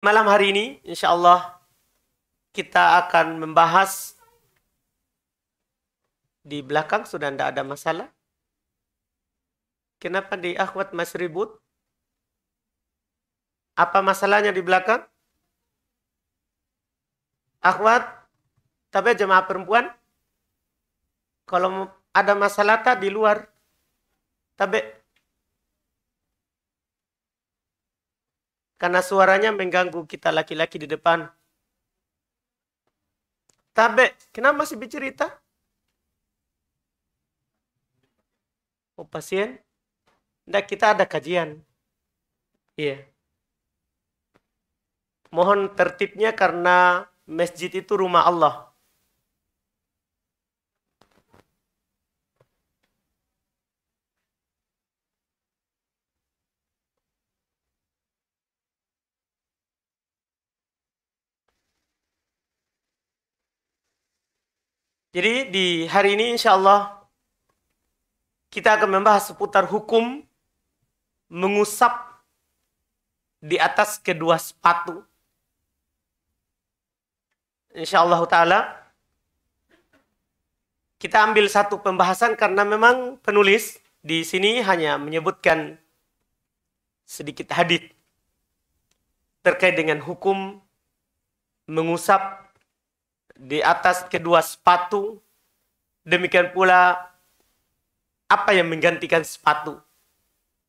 Malam hari ini, insya Allah, kita akan membahas di belakang sudah tidak ada masalah. Kenapa di akhwat masih ribut? Apa masalahnya di belakang? Akhwat, tapi jemaah perempuan, kalau ada masalah tak di luar, tapi Karena suaranya mengganggu kita laki-laki di depan. Tabe, kenapa masih bercerita? Oh, pasien? Nggak, kita ada kajian. Iya. Yeah. Mohon tertibnya karena masjid itu rumah Allah. Jadi di hari ini insya Allah kita akan membahas seputar hukum mengusap di atas kedua sepatu. Insya Allah Ta'ala kita ambil satu pembahasan karena memang penulis di sini hanya menyebutkan sedikit hadit terkait dengan hukum mengusap di atas kedua sepatu. Demikian pula apa yang menggantikan sepatu.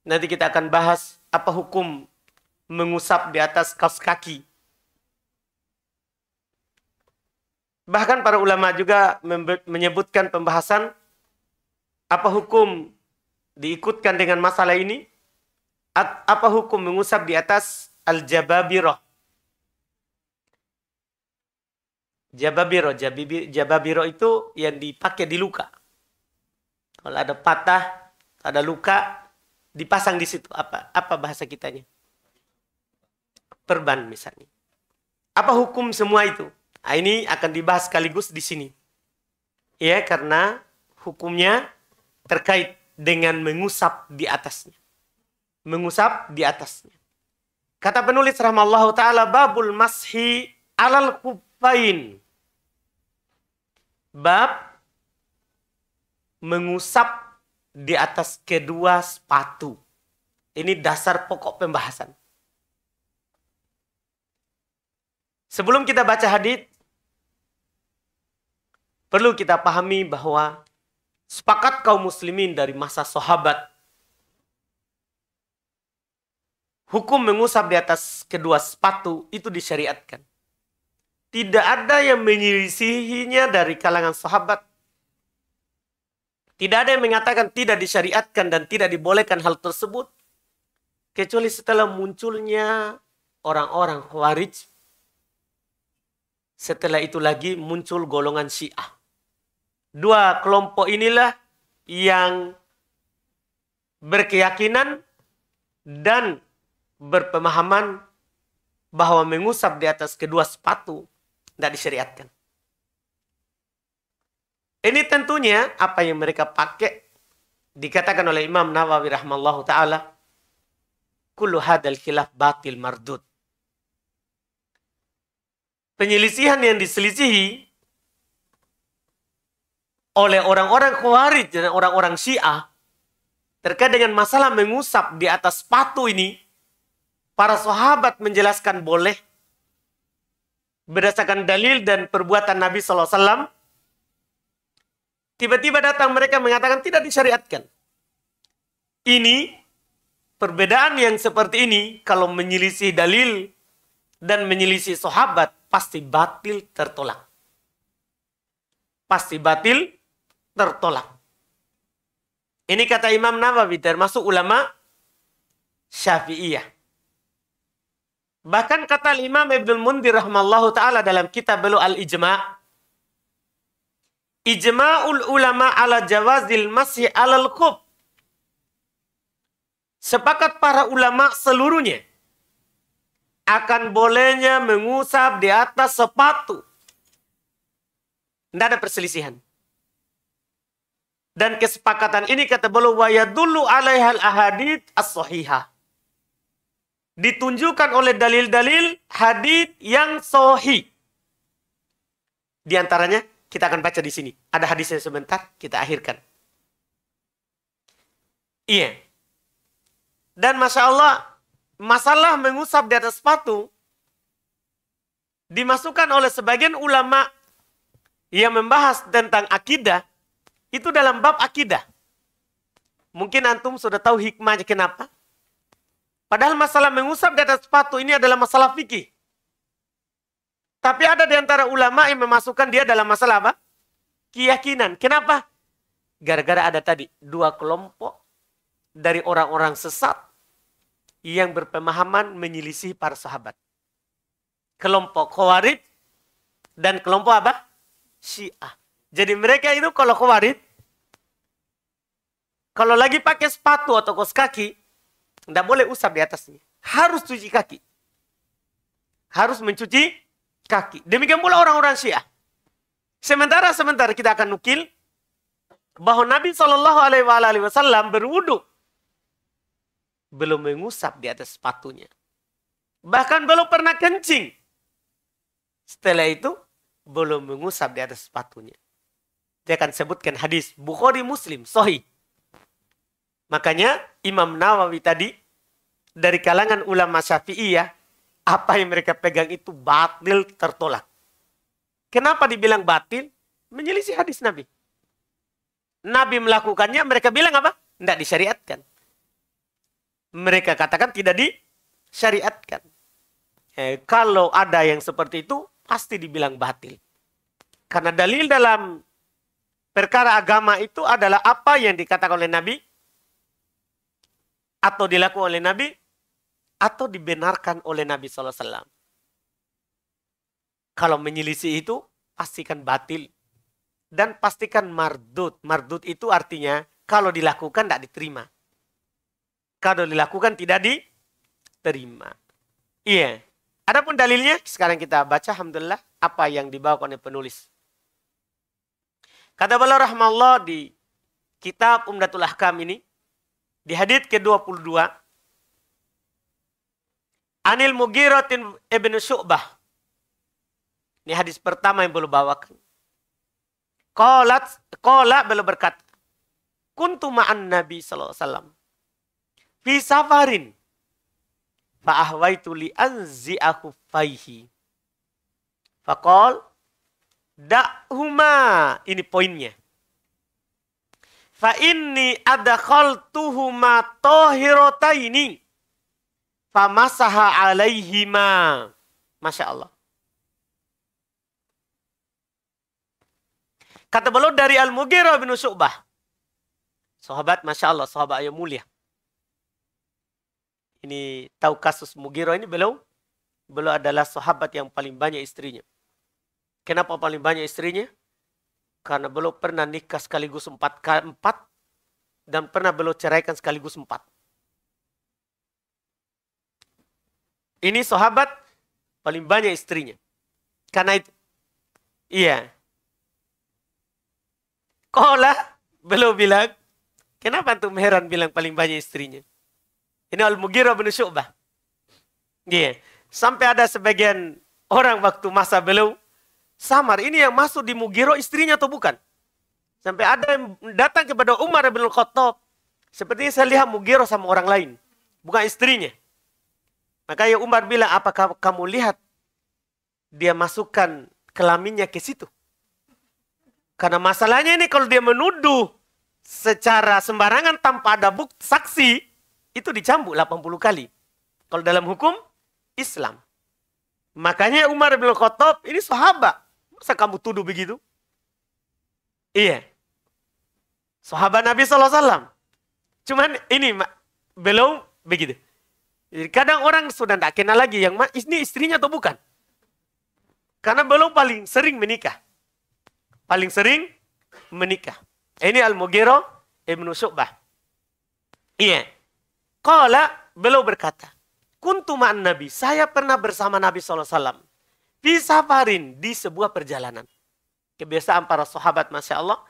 Nanti kita akan bahas apa hukum mengusap di atas kaos kaki. Bahkan para ulama juga menyebutkan pembahasan apa hukum diikutkan dengan masalah ini? Apa hukum mengusap di atas al-jababirah? Jababiro, jababiro, itu yang dipakai di luka. Kalau ada patah, ada luka, dipasang di situ. Apa apa bahasa kitanya? Perban misalnya. Apa hukum semua itu? Nah, ini akan dibahas sekaligus di sini. Ya, karena hukumnya terkait dengan mengusap di atasnya. Mengusap di atasnya. Kata penulis rahmallahu taala babul mashi alal kufain bab mengusap di atas kedua sepatu. Ini dasar pokok pembahasan. Sebelum kita baca hadis, perlu kita pahami bahwa sepakat kaum muslimin dari masa sahabat hukum mengusap di atas kedua sepatu itu disyariatkan. Tidak ada yang menyelisihinya dari kalangan sahabat. Tidak ada yang mengatakan tidak disyariatkan dan tidak dibolehkan hal tersebut. Kecuali setelah munculnya orang-orang Khawarij. setelah itu lagi muncul golongan Syiah. Dua kelompok inilah yang berkeyakinan dan berpemahaman bahwa mengusap di atas kedua sepatu tidak disyariatkan. Ini tentunya apa yang mereka pakai dikatakan oleh Imam Nawawi rahmatullah taala kullu hadal khilaf batil mardud. Penyelisihan yang diselisihi oleh orang-orang Khawarij dan orang-orang Syiah terkait dengan masalah mengusap di atas sepatu ini para sahabat menjelaskan boleh berdasarkan dalil dan perbuatan Nabi SAW, tiba-tiba datang mereka mengatakan tidak disyariatkan. Ini perbedaan yang seperti ini kalau menyelisih dalil dan menyelisih sahabat pasti batil tertolak. Pasti batil tertolak. Ini kata Imam Nawawi termasuk ulama Syafi'iyah. Bahkan kata Imam Ibnu Mundir rahimallahu taala dalam kitab beliau Al-Ijma' Ijma'ul ulama ala jawazil masih al kub. Sepakat para ulama seluruhnya akan bolehnya mengusap di atas sepatu. Tidak ada perselisihan. Dan kesepakatan ini kata beliau wa yadullu alaihal ahadith as-sahihah ditunjukkan oleh dalil-dalil hadis yang sohi. Di antaranya kita akan baca di sini. Ada hadisnya sebentar, kita akhirkan. Iya. Dan masya Allah, masalah mengusap di atas sepatu dimasukkan oleh sebagian ulama yang membahas tentang akidah itu dalam bab akidah. Mungkin antum sudah tahu hikmahnya kenapa? Padahal masalah mengusap di atas sepatu ini adalah masalah fikih. Tapi ada di antara ulama yang memasukkan dia dalam masalah apa? Keyakinan. Kenapa? Gara-gara ada tadi dua kelompok dari orang-orang sesat yang berpemahaman menyelisih para sahabat. Kelompok Khawarij dan kelompok apa? Syiah. Jadi mereka itu kalau Khawarij kalau lagi pakai sepatu atau kos kaki, tidak boleh usap di atasnya. Harus cuci kaki. Harus mencuci kaki. Demikian pula orang-orang Syiah. Sementara-sementara kita akan nukil bahwa Nabi Shallallahu Alaihi Wasallam berwudhu belum mengusap di atas sepatunya, bahkan belum pernah kencing. Setelah itu belum mengusap di atas sepatunya. Dia akan sebutkan hadis Bukhari Muslim, Sahih Makanya Imam Nawawi tadi dari kalangan ulama syafi'i ya apa yang mereka pegang itu batil tertolak. Kenapa dibilang batil? Menyelisih hadis Nabi. Nabi melakukannya mereka bilang apa? Tidak disyariatkan. Mereka katakan tidak disyariatkan. Eh, kalau ada yang seperti itu pasti dibilang batil. Karena dalil dalam perkara agama itu adalah apa yang dikatakan oleh Nabi atau dilakukan oleh Nabi atau dibenarkan oleh Nabi SAW. Kalau menyelisih itu pastikan batil dan pastikan mardut. Mardut itu artinya kalau dilakukan tidak diterima. Kalau dilakukan tidak diterima. Iya. Yeah. Adapun dalilnya sekarang kita baca alhamdulillah apa yang dibawa oleh penulis. Kata beliau Allah di kitab Umdatul Ahkam ini di hadith ke-22. Anil Mugiratin Ibn Syu'bah. Ini hadis pertama yang perlu bawakan. Kolat, kola belum berkata. Kuntu ma'an Nabi Sallallahu Alaihi Wasallam. Fi safarin. Fa'ahwaitu li anzi'ahu faihi. Fakol. Da'huma. Ini poinnya. Fa inni adakhaltuhuma tahirataini. Famasaha alaihima. Masya Allah. Kata beliau dari Al-Mughirah bin Syu'bah. Sahabat, Masya Allah, sahabat yang mulia. Ini tahu kasus Mughirah ini beliau? Beliau adalah sahabat yang paling banyak istrinya. Kenapa paling banyak istrinya? karena belum pernah nikah sekaligus empat empat dan pernah belum ceraikan sekaligus empat. Ini sahabat paling banyak istrinya. Karena itu, iya. Kola belum bilang, kenapa antum heran bilang paling banyak istrinya? Ini Al-Mughirah bin Syu'bah. Iya. Sampai ada sebagian orang waktu masa belum Samar ini yang masuk di Mugiro istrinya atau bukan? Sampai ada yang datang kepada Umar bin Khattab. Sepertinya saya lihat Mugiro sama orang lain. Bukan istrinya. Maka ya Umar bilang, apakah kamu lihat dia masukkan kelaminnya ke situ? Karena masalahnya ini kalau dia menuduh secara sembarangan tanpa ada bukti saksi, itu dicambuk 80 kali. Kalau dalam hukum Islam. Makanya Umar bin Khattab ini sahabat. Masa kamu tuduh begitu? Iya. Sahabat Nabi SAW. Cuman ini belum begitu. Jadi kadang orang sudah tidak kenal lagi yang ini istrinya atau bukan. Karena belum paling sering menikah. Paling sering menikah. Ini al mugiro Ibn Syu'bah. Iya. Kala beliau berkata, Kuntu ma'an Nabi, saya pernah bersama Nabi SAW. Fisafarin di sebuah perjalanan. Kebiasaan para sahabat Masya Allah.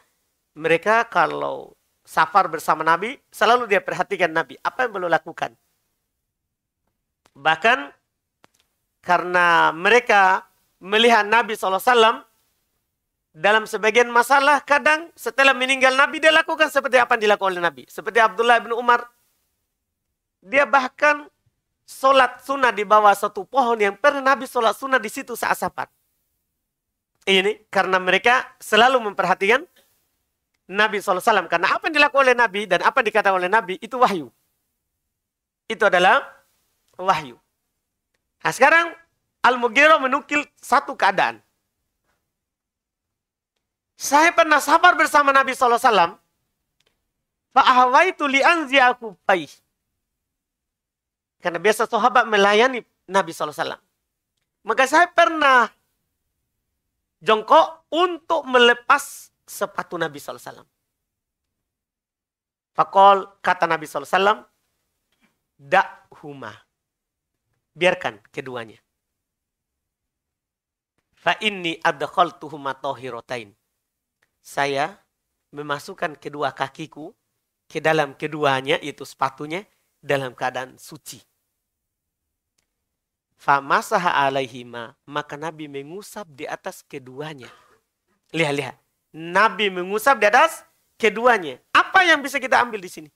Mereka kalau safar bersama Nabi, selalu dia perhatikan Nabi. Apa yang beliau lakukan? Bahkan karena mereka melihat Nabi SAW dalam sebagian masalah kadang setelah meninggal Nabi dia lakukan seperti apa yang dilakukan oleh Nabi. Seperti Abdullah bin Umar. Dia bahkan sholat sunnah di bawah satu pohon yang pernah Nabi sholat sunnah di situ saat sapat. Ini karena mereka selalu memperhatikan Nabi SAW. Karena apa yang dilakukan oleh Nabi dan apa yang dikatakan oleh Nabi itu wahyu. Itu adalah wahyu. Nah sekarang al mugiro menukil satu keadaan. Saya pernah safar bersama Nabi SAW. Fa'ahwaitu li'anzi'aku baih karena biasa sahabat melayani Nabi SAW. Maka saya pernah jongkok untuk melepas sepatu Nabi SAW. Fakol kata Nabi SAW, huma. Biarkan keduanya. Fa inni adkhaltuhuma tahirotain. Saya memasukkan kedua kakiku ke dalam keduanya itu sepatunya dalam keadaan suci. Famasaha alaihima. Maka Nabi mengusap di atas keduanya. Lihat, lihat. Nabi mengusap di atas keduanya. Apa yang bisa kita ambil di sini?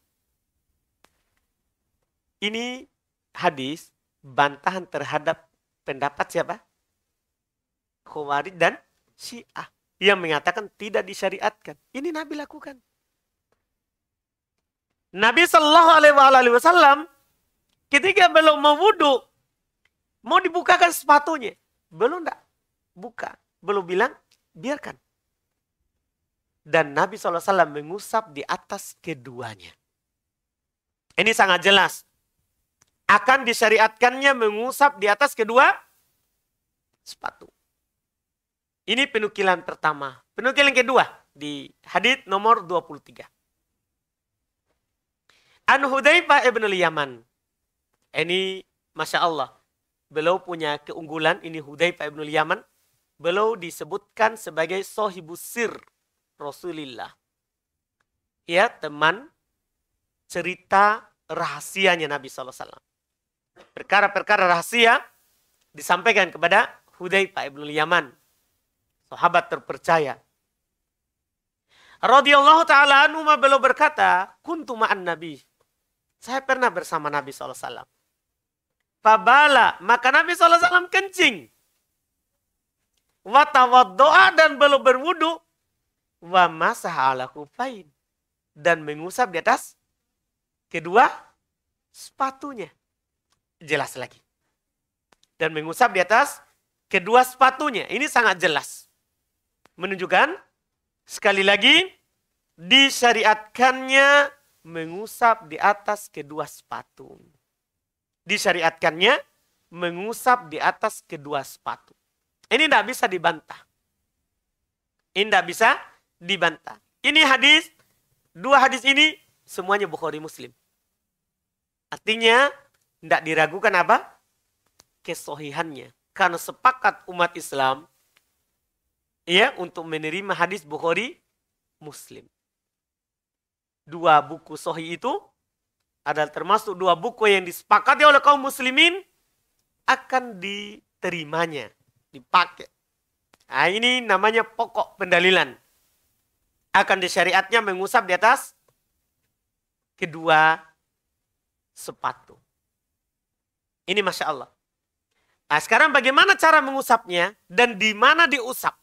Ini hadis bantahan terhadap pendapat siapa? Khawarij dan Syiah yang mengatakan tidak disyariatkan. Ini Nabi lakukan. Nabi Sallallahu Alaihi Wasallam ketika belum wudhu. Mau dibukakan sepatunya. Belum enggak. Buka. Belum bilang, biarkan. Dan Nabi SAW mengusap di atas keduanya. Ini sangat jelas. Akan disyariatkannya mengusap di atas kedua sepatu. Ini penukilan pertama. Penukilan kedua di hadith nomor 23. An Hudaifah ibn al-Yaman. Ini Masya Allah beliau punya keunggulan ini Pak ibn Yaman beliau disebutkan sebagai sohibusir sir Rasulillah ya teman cerita rahasianya Nabi SAW perkara-perkara rahasia disampaikan kepada Pak ibn Yaman sahabat terpercaya radhiyallahu taala anhu beliau berkata kuntu ma'an nabi saya pernah bersama Nabi SAW Fabala, maka Nabi SAW kencing. Watawat doa dan belum berwudu. Wa masah ala kufain. Dan mengusap di atas kedua sepatunya. Jelas lagi. Dan mengusap di atas kedua sepatunya. Ini sangat jelas. Menunjukkan sekali lagi disyariatkannya mengusap di atas kedua sepatunya disyariatkannya mengusap di atas kedua sepatu. Ini tidak bisa dibantah. Ini tidak bisa dibantah. Ini hadis, dua hadis ini semuanya Bukhari Muslim. Artinya tidak diragukan apa? Kesohihannya. Karena sepakat umat Islam ya untuk menerima hadis Bukhari Muslim. Dua buku sohi itu adalah termasuk dua buku yang disepakati oleh kaum muslimin akan diterimanya, dipakai. Nah, ini namanya pokok pendalilan. Akan disyariatnya mengusap di atas kedua sepatu. Ini masya Allah. Nah, sekarang bagaimana cara mengusapnya dan di mana diusap?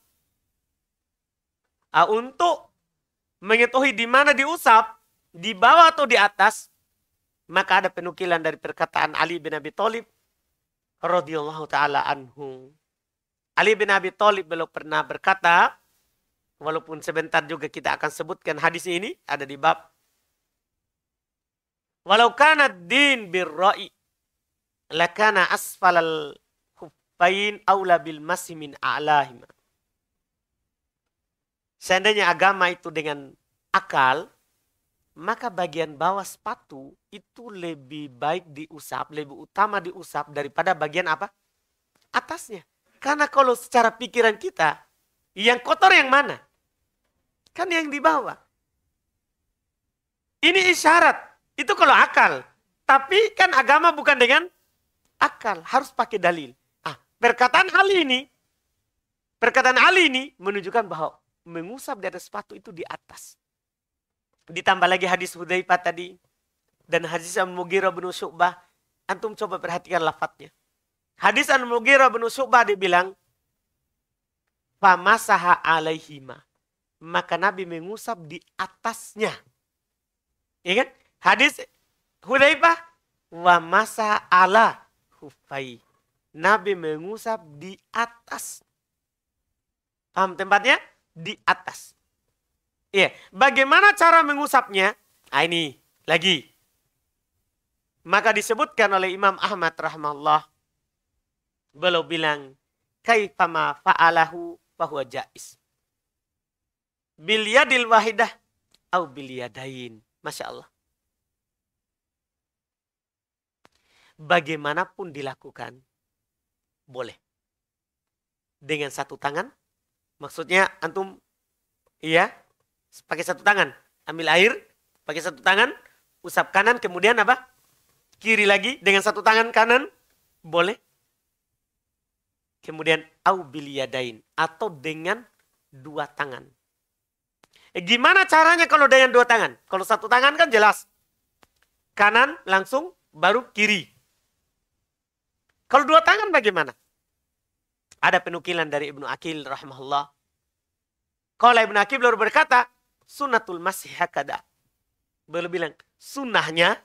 Nah, untuk mengetahui di mana diusap, di bawah atau di atas, maka ada penukilan dari perkataan Ali bin Abi Thalib radhiyallahu taala anhu. Ali bin Abi Thalib belum pernah berkata, walaupun sebentar juga kita akan sebutkan hadis ini ada di bab Walau kana din birra'i lakana asfalal khuffain aula bil masi min a'lahima. Seandainya agama itu dengan akal, maka bagian bawah sepatu itu lebih baik diusap, lebih utama diusap daripada bagian apa? Atasnya. Karena kalau secara pikiran kita, yang kotor yang mana? Kan yang di bawah. Ini isyarat. Itu kalau akal. Tapi kan agama bukan dengan akal. Harus pakai dalil. Ah, perkataan hal ini, perkataan hal ini menunjukkan bahwa mengusap di atas sepatu itu di atas ditambah lagi hadis Hudzaifah tadi dan hadis Al-Mughirah bin Syu'bah, antum coba perhatikan lafadznya. Hadis Al-Mughirah bin Syu'bah dibilang famasaha alaihima. Maka Nabi mengusap di atasnya. Ya kan? Hadis Hudzaifah wa masa ala hufai. Nabi mengusap di atas. Paham tempatnya? Di atas. Iya, bagaimana cara mengusapnya? Nah, ini lagi. Maka disebutkan oleh Imam Ahmad rahmallah. Beliau bilang, kaifama fa'alahu bahwa jais. Bilyadil wahidah au bilyadain. Masya Allah. Bagaimanapun dilakukan, boleh. Dengan satu tangan, maksudnya antum, iya, pakai satu tangan. Ambil air, pakai satu tangan, usap kanan, kemudian apa? Kiri lagi dengan satu tangan kanan, boleh. Kemudian au biliyadain atau dengan dua tangan. Eh, gimana caranya kalau dengan dua tangan? Kalau satu tangan kan jelas. Kanan langsung baru kiri. Kalau dua tangan bagaimana? Ada penukilan dari Ibnu Akil rahimahullah. Kalau Ibnu Akil baru berkata, sunatul masih hakada. Beliau bilang, sunnahnya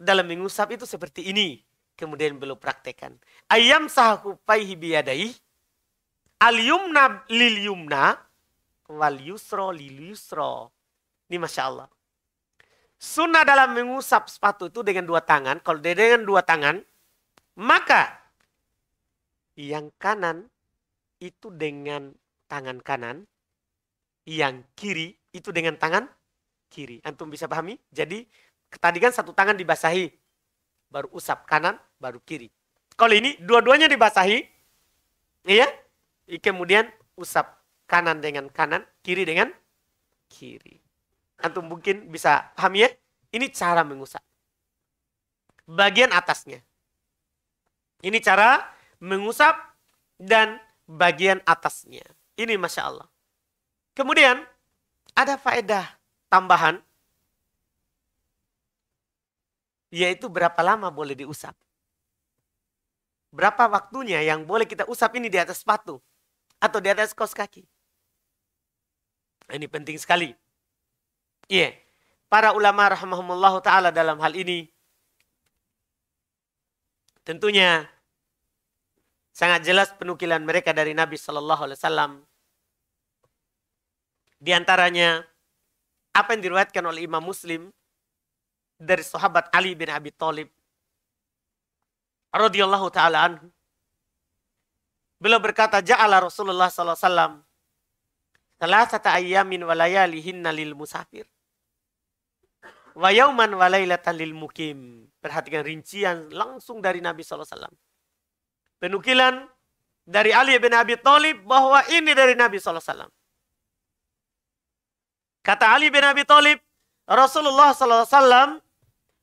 dalam mengusap itu seperti ini. Kemudian beliau praktekkan. Ayam sahaku paihi biyadai. Al yumna lil yumna. Wal yusro lil yusro. Ini Masya Allah. Sunnah dalam mengusap sepatu itu dengan dua tangan. Kalau dia dengan dua tangan, maka yang kanan itu dengan tangan kanan, yang kiri itu dengan tangan kiri. Antum bisa pahami? Jadi tadi kan satu tangan dibasahi, baru usap kanan, baru kiri. Kalau ini dua-duanya dibasahi, iya, kemudian usap kanan dengan kanan, kiri dengan kiri. Antum mungkin bisa paham ya? Ini cara mengusap. Bagian atasnya. Ini cara mengusap dan bagian atasnya. Ini Masya Allah. Kemudian ada faedah tambahan yaitu berapa lama boleh diusap. Berapa waktunya yang boleh kita usap ini di atas sepatu atau di atas kos-kos kaki. Ini penting sekali. Iya. Yeah. Para ulama rahimahumullah taala dalam hal ini tentunya sangat jelas penukilan mereka dari Nabi Shallallahu alaihi wasallam di antaranya apa yang diriwayatkan oleh Imam Muslim dari sahabat Ali bin Abi Thalib radhiyallahu taala anhu. Beliau berkata, "Ja'ala Rasulullah sallallahu alaihi wasallam salasata ayyamin wa layalihinna lil musafir." Wa yauman wa mukim. Perhatikan rincian langsung dari Nabi sallallahu alaihi wasallam. Penukilan dari Ali bin Abi Thalib bahwa ini dari Nabi sallallahu alaihi wasallam. Kata Ali bin Abi Thalib, Rasulullah SAW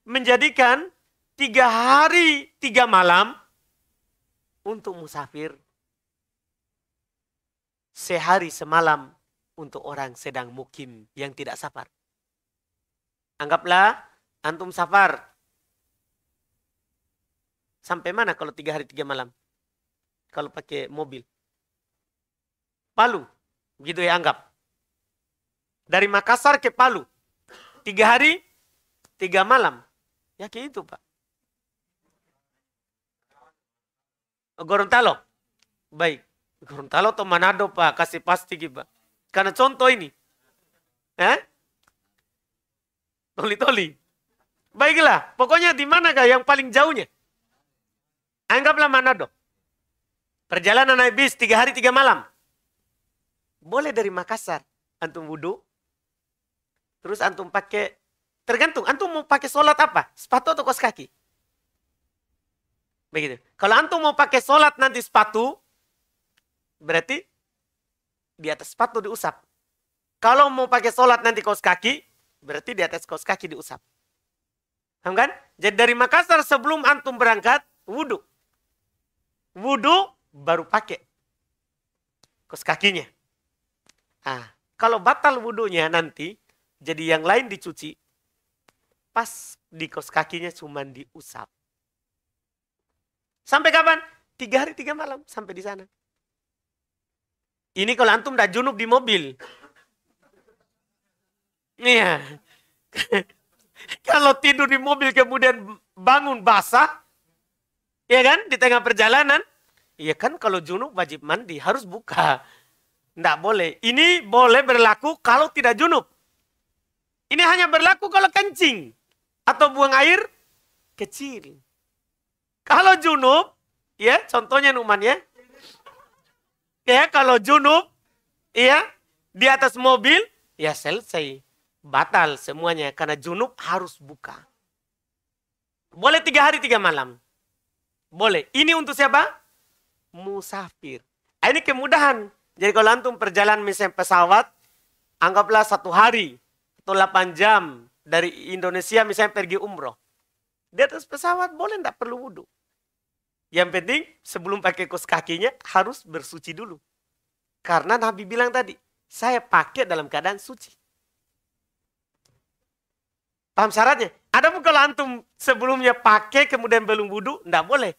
menjadikan tiga hari tiga malam untuk musafir, sehari semalam untuk orang sedang mukim yang tidak safar. Anggaplah antum safar. Sampai mana kalau tiga hari tiga malam? Kalau pakai mobil. Palu. Begitu ya anggap. Dari Makassar ke Palu. Tiga hari, tiga malam. Ya kayak itu Pak. Gorontalo. Baik. Gorontalo atau Manado Pak. Kasih pasti gitu Pak. Karena contoh ini. Eh? Toli-toli. Baiklah, pokoknya di manakah yang paling jauhnya? Anggaplah Manado. Perjalanan naik bis tiga hari tiga malam. Boleh dari Makassar. Antum wudhu, Terus antum pakai tergantung antum mau pakai sholat apa? Sepatu atau kaos kaki? Begitu. Kalau antum mau pakai sholat nanti sepatu, berarti di atas sepatu diusap. Kalau mau pakai sholat nanti kaos kaki, berarti di atas kaos kaki diusap. Paham kan? Jadi dari Makassar sebelum antum berangkat, wudhu. Wudhu baru pakai kaos kakinya. Ah, kalau batal wudhunya nanti, jadi yang lain dicuci, pas di kos kakinya cuman diusap. Sampai kapan? Tiga hari tiga malam sampai di sana. Ini kalau antum udah junub di mobil. Iya. kalau tidur di mobil kemudian bangun basah, ya kan di tengah perjalanan, Iya kan kalau junub wajib mandi harus buka. Tidak boleh. Ini boleh berlaku kalau tidak junub. Ini hanya berlaku kalau kencing atau buang air kecil. Kalau junub, ya contohnya Numan ya. Ya kalau junub, ya di atas mobil, ya selesai. Batal semuanya karena junub harus buka. Boleh tiga hari tiga malam. Boleh. Ini untuk siapa? Musafir. Ah, ini kemudahan. Jadi kalau antum perjalanan misalnya pesawat, anggaplah satu hari atau 8 jam dari Indonesia misalnya pergi umroh. Di atas pesawat boleh tidak perlu wudhu. Yang penting sebelum pakai kos kakinya harus bersuci dulu. Karena Nabi bilang tadi, saya pakai dalam keadaan suci. Paham syaratnya? Ada pun kalau antum sebelumnya pakai kemudian belum wudhu, tidak boleh.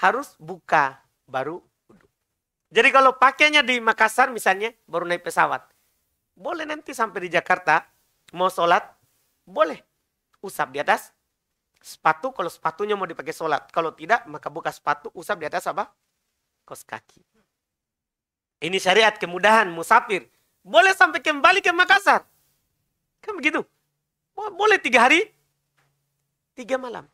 Harus buka baru wudhu. Jadi kalau pakainya di Makassar misalnya baru naik pesawat. Boleh nanti sampai di Jakarta mau sholat, boleh. Usap di atas sepatu kalau sepatunya mau dipakai sholat. Kalau tidak, maka buka sepatu, usap di atas apa? Kos kaki. Ini syariat kemudahan musafir. Boleh sampai kembali ke Makassar. Kan begitu. Boleh tiga hari, tiga malam.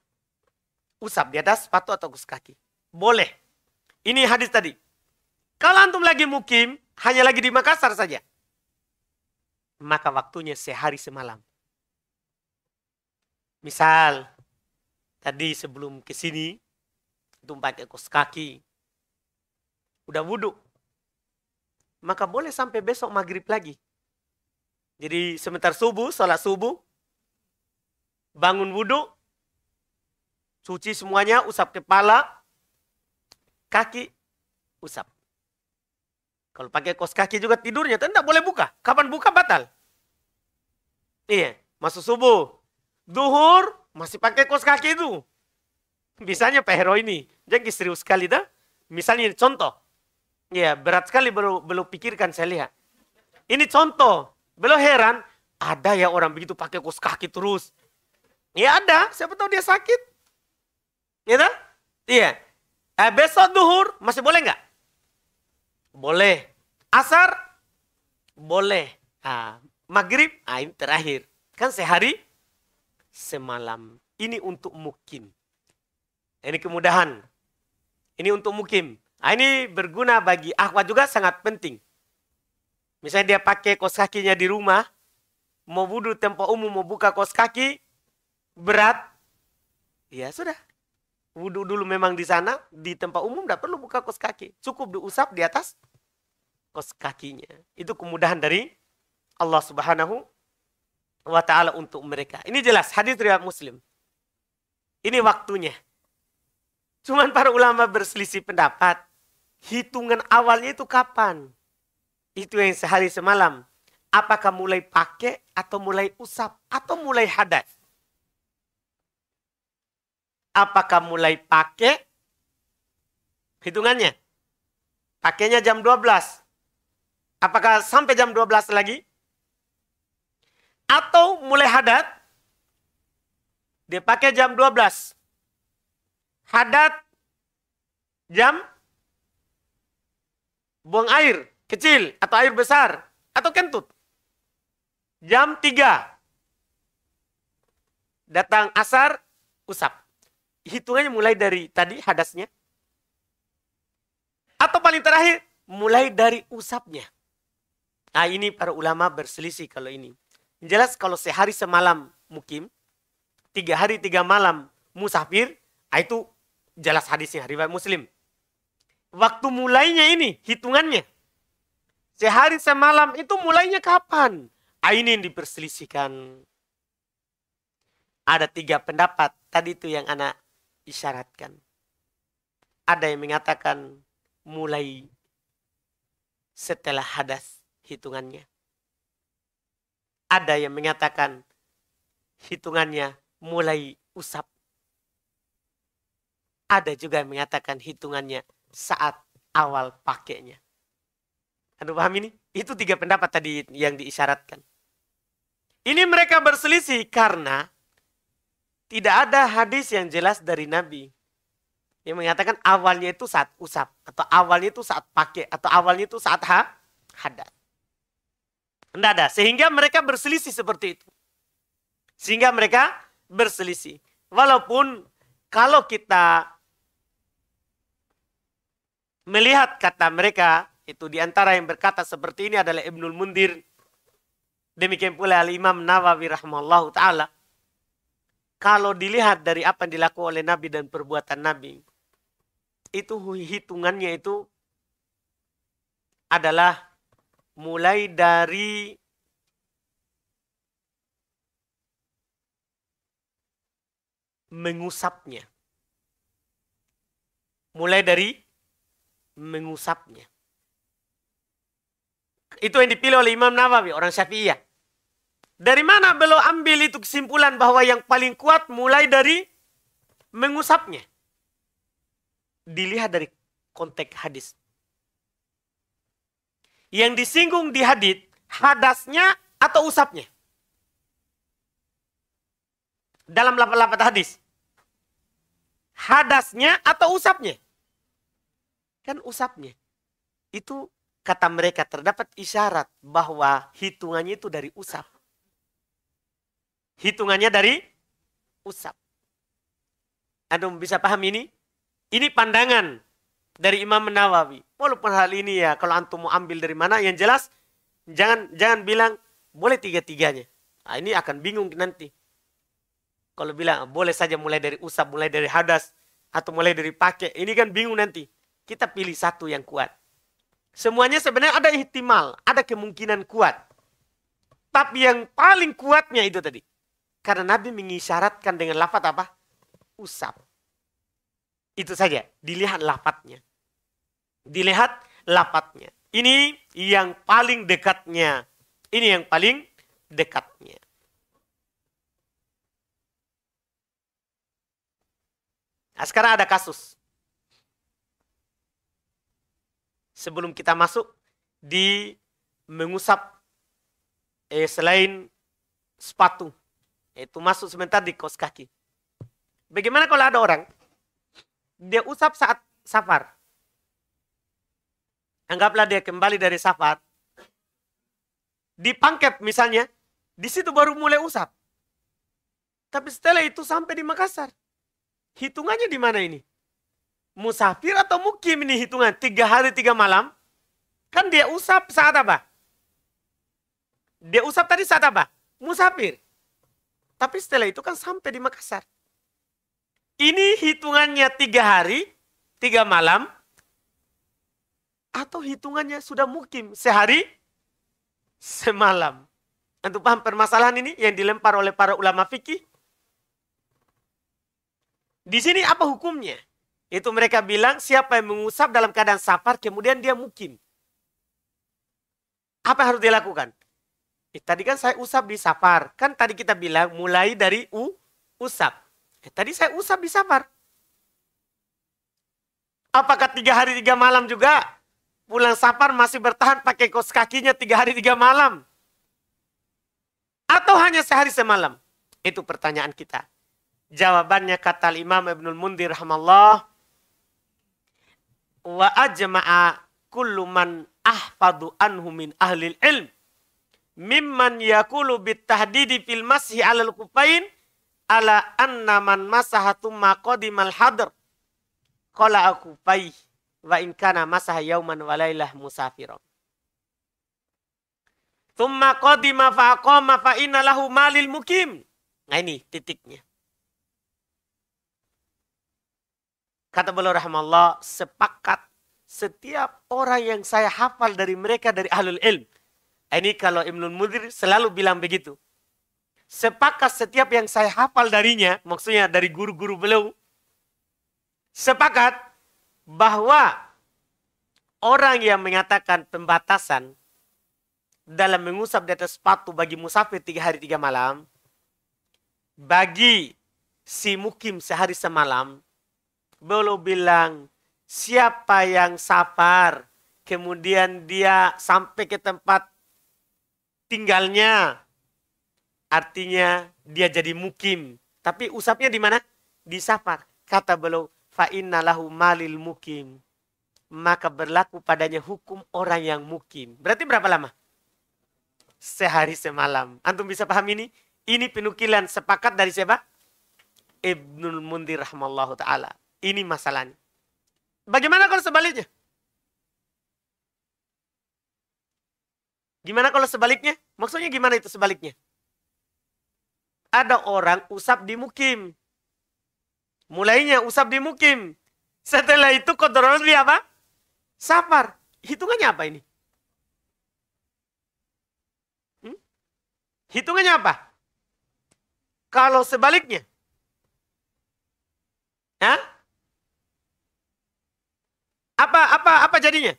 Usap di atas sepatu atau kos kaki. Boleh. Ini hadis tadi. Kalau antum lagi mukim, hanya lagi di Makassar saja maka waktunya sehari semalam. Misal, tadi sebelum ke sini, itu pakai kos kaki, udah wudhu, maka boleh sampai besok maghrib lagi. Jadi sebentar subuh, sholat subuh, bangun wudhu, cuci semuanya, usap kepala, kaki, usap. Kalau pakai kos kaki juga tidurnya, tidak boleh buka. Kapan buka batal. Iya, masuk subuh. Duhur, masih pakai kos kaki itu. Misalnya Pak Hero ini, jadi serius sekali dah. Misalnya ini contoh. Iya, berat sekali belum belum pikirkan saya lihat. Ini contoh. Belum heran, ada ya orang begitu pakai kos kaki terus. Iya ada, siapa tahu dia sakit. Ya dah? Iya. Eh, besok duhur masih boleh nggak? Boleh. Asar? Boleh. Nah, maghrib? Nah, ini terakhir. Kan sehari? Semalam. Ini untuk mukim. Ini kemudahan. Ini untuk mukim. Nah, ini berguna bagi akhwat juga sangat penting. Misalnya dia pakai kos kakinya di rumah, mau wudhu tempat umum, mau buka kos kaki, berat, ya sudah wudhu dulu memang di sana, di tempat umum tidak perlu buka kos kaki. Cukup diusap di atas kos kakinya. Itu kemudahan dari Allah subhanahu wa ta'ala untuk mereka. Ini jelas, hadis riwayat muslim. Ini waktunya. Cuman para ulama berselisih pendapat. Hitungan awalnya itu kapan? Itu yang sehari semalam. Apakah mulai pakai atau mulai usap atau mulai hadas? Apakah mulai pakai? Hitungannya. Pakainya jam 12. Apakah sampai jam 12 lagi? Atau mulai hadat? Dia pakai jam 12. Hadat jam buang air kecil atau air besar atau kentut. Jam 3. Datang asar, usap hitungannya mulai dari tadi hadasnya. Atau paling terakhir, mulai dari usapnya. Nah ini para ulama berselisih kalau ini. Jelas kalau sehari semalam mukim, tiga hari tiga malam musafir, ah, itu jelas hadisnya riwayat muslim. Waktu mulainya ini, hitungannya. Sehari semalam itu mulainya kapan? Ah, ini yang diperselisihkan. Ada tiga pendapat. Tadi itu yang anak isyaratkan. Ada yang mengatakan mulai setelah hadas hitungannya. Ada yang mengatakan hitungannya mulai usap. Ada juga yang mengatakan hitungannya saat awal pakainya. Anda paham ini? Itu tiga pendapat tadi yang diisyaratkan. Ini mereka berselisih karena tidak ada hadis yang jelas dari Nabi yang mengatakan awalnya itu saat usap atau awalnya itu saat pakai atau awalnya itu saat ha, hadat. Tidak ada. Sehingga mereka berselisih seperti itu. Sehingga mereka berselisih. Walaupun kalau kita melihat kata mereka itu diantara yang berkata seperti ini adalah Ibnul Mundir. Demikian pula Al-Imam Nawawi rahimahullahu ta'ala kalau dilihat dari apa yang dilakukan oleh Nabi dan perbuatan Nabi, itu hitungannya itu adalah mulai dari mengusapnya. Mulai dari mengusapnya. Itu yang dipilih oleh Imam Nawawi, orang Syafi'iyah. Dari mana beliau ambil itu kesimpulan bahwa yang paling kuat mulai dari mengusapnya? Dilihat dari konteks hadis. Yang disinggung di hadis, hadasnya atau usapnya? Dalam lapat-lapat hadis. Hadasnya atau usapnya? Kan usapnya. Itu kata mereka terdapat isyarat bahwa hitungannya itu dari usap hitungannya dari usap. Anda bisa paham ini? Ini pandangan dari Imam Nawawi. Walaupun hal ini ya, kalau antum mau ambil dari mana, yang jelas jangan jangan bilang boleh tiga-tiganya. Nah, ini akan bingung nanti. Kalau bilang boleh saja mulai dari usap, mulai dari hadas, atau mulai dari pakai, ini kan bingung nanti. Kita pilih satu yang kuat. Semuanya sebenarnya ada ihtimal, ada kemungkinan kuat. Tapi yang paling kuatnya itu tadi. Karena Nabi mengisyaratkan dengan lafat apa? Usap. Itu saja. Dilihat lapatnya. Dilihat lafatnya. Ini yang paling dekatnya. Ini yang paling dekatnya. Nah, sekarang ada kasus. Sebelum kita masuk di mengusap eh, selain sepatu itu masuk sebentar di kos kaki. Bagaimana kalau ada orang dia usap saat safar? Anggaplah dia kembali dari safar. Di pangkep misalnya, di situ baru mulai usap. Tapi setelah itu sampai di Makassar. Hitungannya di mana ini? Musafir atau mukim ini hitungan? Tiga hari, tiga malam. Kan dia usap saat apa? Dia usap tadi saat apa? Musafir. Tapi setelah itu kan sampai di Makassar. Ini hitungannya tiga hari, tiga malam, atau hitungannya sudah mukim sehari, semalam. Untuk paham permasalahan ini yang dilempar oleh para ulama fikih? Di sini apa hukumnya? Itu mereka bilang siapa yang mengusap dalam keadaan safar kemudian dia mukim. Apa yang harus dilakukan? Eh, tadi kan saya usap di safar. Kan tadi kita bilang mulai dari U, usap. Eh, tadi saya usap di safar. Apakah tiga hari tiga malam juga? Pulang Sapar masih bertahan pakai kos kakinya tiga hari tiga malam. Atau hanya sehari semalam? Itu pertanyaan kita. Jawabannya kata Imam Ibnul Mundir rahimallah wa ajma'a kullu man ahfadu anhu min ahlil ilm mimman yakulu bitahdidi fil masih alal kufain ala anna man masaha maqadimal hadr qala aku pai wa in kana masaha yauman walailah musafiron thumma qadima fa aqama fa inna lahu malil mukim nah ini titiknya kata beliau rahmallah sepakat setiap orang yang saya hafal dari mereka dari ahlul ilm ini kalau Ibnu Mudir selalu bilang begitu. Sepakat setiap yang saya hafal darinya, maksudnya dari guru-guru beliau, sepakat bahwa orang yang mengatakan pembatasan dalam mengusap di atas sepatu bagi musafir tiga hari tiga malam, bagi si mukim sehari semalam, beliau bilang siapa yang safar kemudian dia sampai ke tempat tinggalnya. Artinya dia jadi mukim. Tapi usapnya di mana? Di safar. Kata beliau, fa'inna lahu malil mukim. Maka berlaku padanya hukum orang yang mukim. Berarti berapa lama? Sehari semalam. Antum bisa paham ini? Ini penukilan sepakat dari siapa? Ibnul Mundir rahmallahu ta'ala. Ini masalahnya. Bagaimana kalau sebaliknya? Gimana kalau sebaliknya? Maksudnya gimana itu sebaliknya? Ada orang usap di mukim. Mulainya usap di mukim. Setelah itu kotoran lebih apa? Safar. Hitungannya apa ini? Hmm? Hitungannya apa? Kalau sebaliknya? Hah? Apa apa apa jadinya?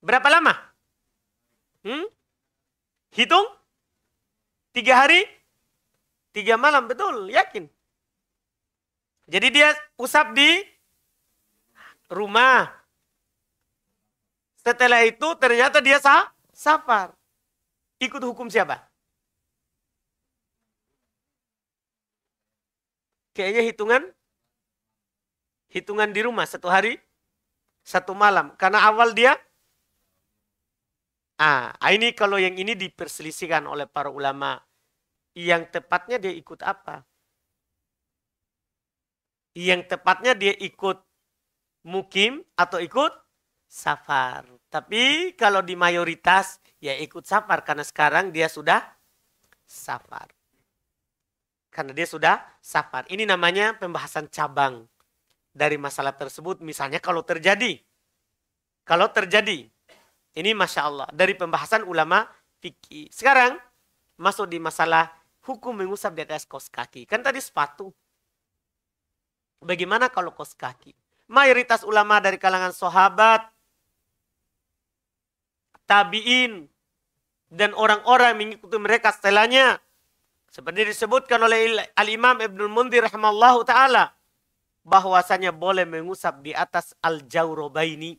Berapa lama? Hmm? Hitung? Tiga hari? Tiga malam, betul, yakin. Jadi dia usap di rumah. Setelah itu ternyata dia sah, safar. Ikut hukum siapa? Kayaknya hitungan hitungan di rumah satu hari, satu malam. Karena awal dia Ah, ah, ini kalau yang ini diperselisihkan oleh para ulama. Yang tepatnya dia ikut apa? Yang tepatnya dia ikut mukim atau ikut safar. Tapi kalau di mayoritas ya ikut safar karena sekarang dia sudah safar. Karena dia sudah safar. Ini namanya pembahasan cabang dari masalah tersebut. Misalnya kalau terjadi. Kalau terjadi ini Masya Allah. Dari pembahasan ulama fikih. Sekarang masuk di masalah hukum mengusap di atas kos kaki. Kan tadi sepatu. Bagaimana kalau kos kaki? Mayoritas ulama dari kalangan sahabat, tabi'in, dan orang-orang mengikuti mereka setelahnya. Seperti disebutkan oleh Al-Imam Ibn Mundir rahimahullahu ta'ala. Bahwasanya boleh mengusap di atas al ini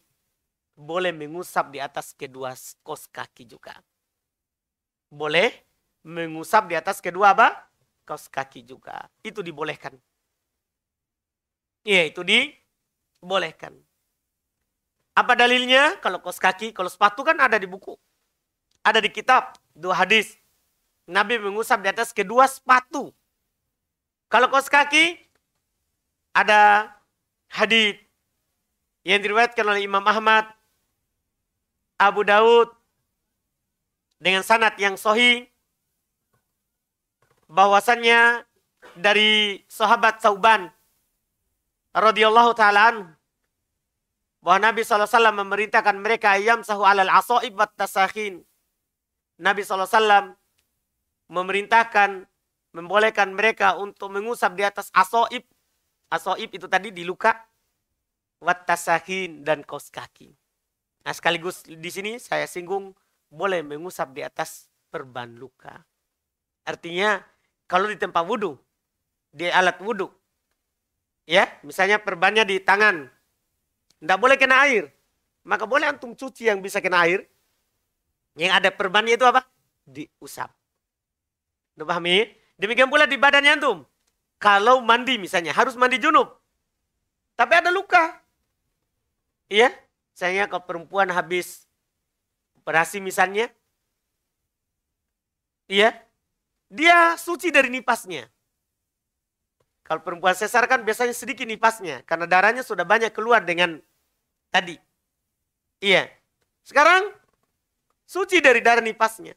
boleh mengusap di atas kedua kos kaki juga. Boleh mengusap di atas kedua apa? Kos kaki juga. Itu dibolehkan. Iya, itu dibolehkan. Apa dalilnya? Kalau kos kaki, kalau sepatu kan ada di buku. Ada di kitab, dua hadis. Nabi mengusap di atas kedua sepatu. Kalau kos kaki, ada hadis yang diriwayatkan oleh Imam Ahmad Abu Daud dengan sanat yang sohi bahwasannya dari sahabat Sauban radhiyallahu taala bahwa Nabi SAW memerintahkan mereka ayam sahu alal asoib wat tasakhin. Nabi SAW memerintahkan, membolehkan mereka untuk mengusap di atas asoib. Asoib itu tadi di luka. Wat tasakhin dan kos kaki. Nah, sekaligus di sini saya singgung boleh mengusap di atas perban luka. Artinya kalau di tempat wudhu, di alat wudhu, ya misalnya perbannya di tangan, tidak boleh kena air. Maka boleh antum cuci yang bisa kena air. Yang ada perbannya itu apa? Diusap. Anda pahami? Demikian pula di badannya antum. Kalau mandi misalnya, harus mandi junub. Tapi ada luka. Iya, Misalnya kalau perempuan habis operasi misalnya. Iya. Dia suci dari nipasnya. Kalau perempuan sesar kan biasanya sedikit nipasnya. Karena darahnya sudah banyak keluar dengan tadi. Iya. Sekarang suci dari darah nipasnya.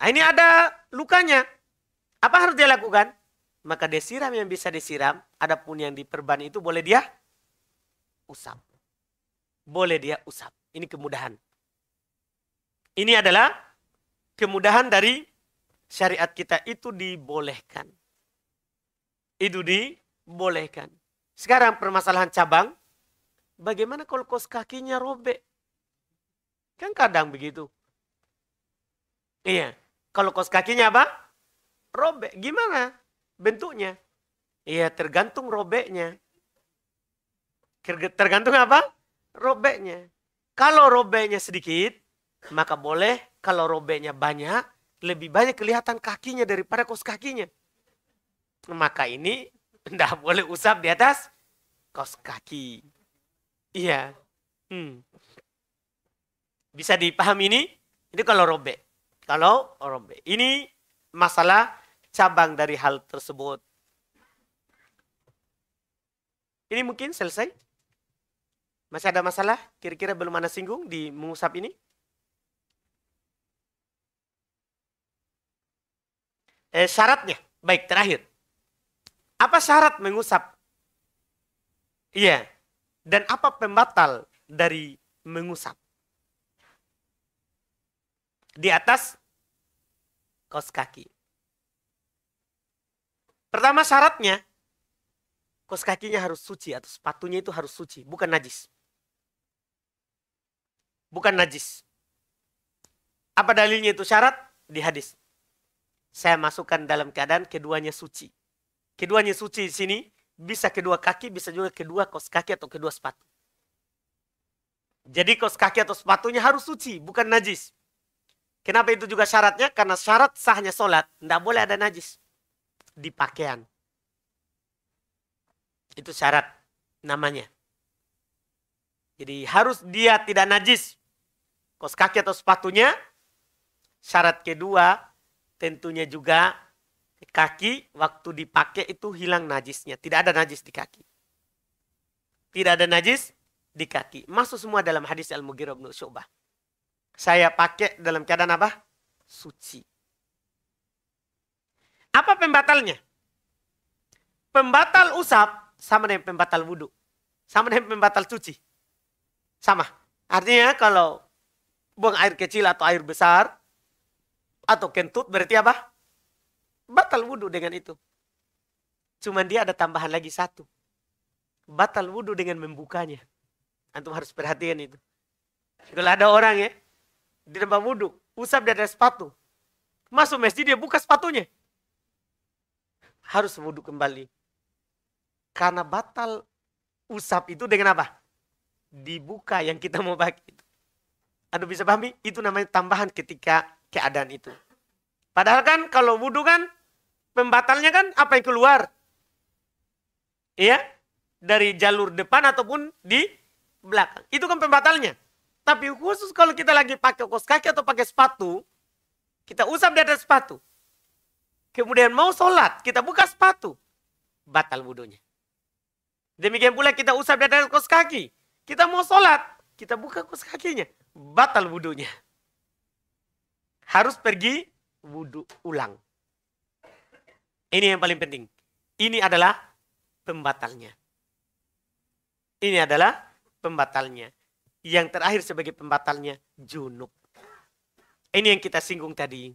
Nah, ini ada lukanya. Apa harus dia lakukan? Maka dia yang bisa disiram. Adapun yang diperban itu boleh dia usap. Boleh dia usap. Ini kemudahan. Ini adalah kemudahan dari syariat kita itu dibolehkan. Itu dibolehkan. Sekarang permasalahan cabang, bagaimana kalau kos kakinya robek? Kan kadang begitu. Iya. Kalau kos kakinya apa? Robek. Gimana bentuknya? Iya tergantung robeknya. Tergantung apa? Robeknya. Kalau robeknya sedikit, maka boleh. Kalau robeknya banyak, lebih banyak kelihatan kakinya daripada kos kakinya. Maka ini tidak boleh usap di atas kos kaki. Iya. Hmm. Bisa dipahami ini? Ini kalau robek. Kalau robek. Ini masalah cabang dari hal tersebut. Ini mungkin selesai. Masih ada masalah? Kira-kira belum mana singgung di mengusap ini? Eh, syaratnya, baik terakhir. Apa syarat mengusap? Iya. Dan apa pembatal dari mengusap? Di atas kos kaki. Pertama syaratnya, kos kakinya harus suci atau sepatunya itu harus suci, bukan najis bukan najis. Apa dalilnya itu syarat? Di hadis. Saya masukkan dalam keadaan keduanya suci. Keduanya suci di sini bisa kedua kaki, bisa juga kedua kos kaki atau kedua sepatu. Jadi kos kaki atau sepatunya harus suci, bukan najis. Kenapa itu juga syaratnya? Karena syarat sahnya sholat, tidak boleh ada najis di pakaian. Itu syarat namanya. Jadi harus dia tidak najis kos kaki atau sepatunya. Syarat kedua tentunya juga kaki waktu dipakai itu hilang najisnya. Tidak ada najis di kaki. Tidak ada najis di kaki. Masuk semua dalam hadis Al-Mughirah bin Syu'bah. Saya pakai dalam keadaan apa? Suci. Apa pembatalnya? Pembatal usap sama dengan pembatal wudhu. Sama dengan pembatal cuci. Sama. Artinya kalau buang air kecil atau air besar atau kentut berarti apa? Batal wudhu dengan itu. Cuman dia ada tambahan lagi satu. Batal wudhu dengan membukanya. Antum harus perhatian itu. Kalau ada orang ya, di tempat wudhu, usap dia ada sepatu. Masuk masjid dia buka sepatunya. Harus wudhu kembali. Karena batal usap itu dengan apa? Dibuka yang kita mau pakai itu. Aduh bisa pahami? Itu namanya tambahan ketika keadaan itu. Padahal kan kalau wudhu kan pembatalnya kan apa yang keluar? Iya? Dari jalur depan ataupun di belakang. Itu kan pembatalnya. Tapi khusus kalau kita lagi pakai kos kaki atau pakai sepatu, kita usap di atas sepatu. Kemudian mau sholat, kita buka sepatu. Batal wudhunya. Demikian pula kita usap di atas kos kaki. Kita mau sholat, kita buka kos kakinya batal wudhunya. Harus pergi wudhu ulang. Ini yang paling penting. Ini adalah pembatalnya. Ini adalah pembatalnya. Yang terakhir sebagai pembatalnya, junub. Ini yang kita singgung tadi.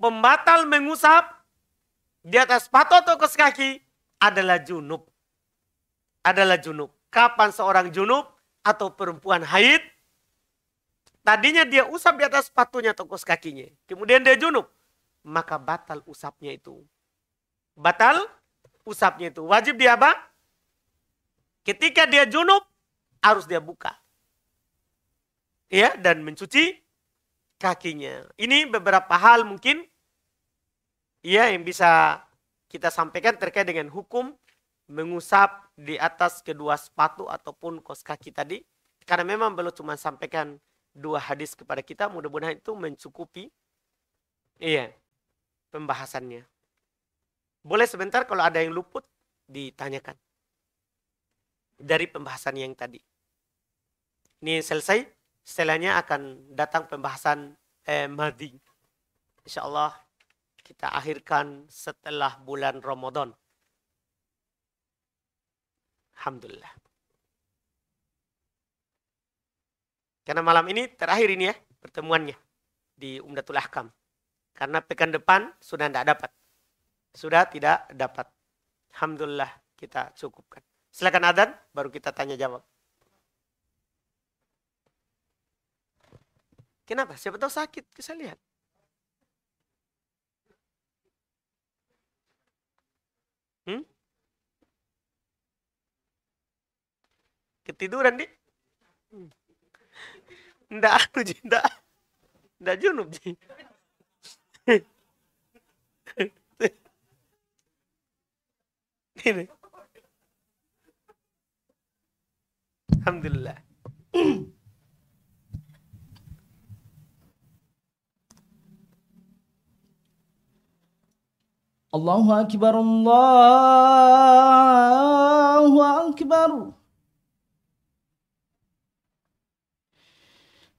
Pembatal mengusap di atas sepatu atau ke kaki adalah junub. Adalah junub. Kapan seorang junub atau perempuan haid Tadinya dia usap di atas sepatunya atau kos kakinya. Kemudian dia junub. Maka batal usapnya itu. Batal usapnya itu. Wajib dia apa? Ketika dia junub, harus dia buka. Ya, dan mencuci kakinya. Ini beberapa hal mungkin ya yang bisa kita sampaikan terkait dengan hukum mengusap di atas kedua sepatu ataupun kos kaki tadi. Karena memang belum cuma sampaikan dua hadis kepada kita. Mudah-mudahan itu mencukupi iya pembahasannya. Boleh sebentar kalau ada yang luput ditanyakan dari pembahasan yang tadi. Ini selesai, setelahnya akan datang pembahasan eh, madhi. Insya Allah kita akhirkan setelah bulan Ramadan. Alhamdulillah. Karena malam ini terakhir ini ya pertemuannya di Umdatul Ahkam. Karena pekan depan sudah tidak dapat. Sudah tidak dapat. Alhamdulillah kita cukupkan. Silakan Adan, baru kita tanya jawab. Kenapa? Siapa tahu sakit, kita lihat. Hmm? Ketiduran, Dik. Hmm. Da, anu da ndak. Ndak junub ji. Ini. Alhamdulillah. Allahu Akbar, Allahu Akbar.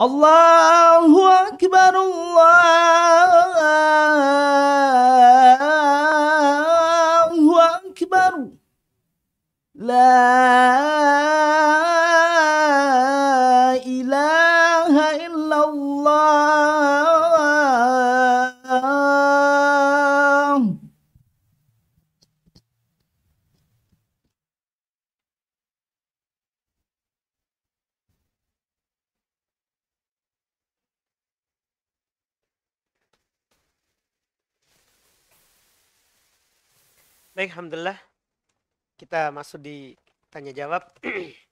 Allahu Akbar Allah kita masuk di tanya jawab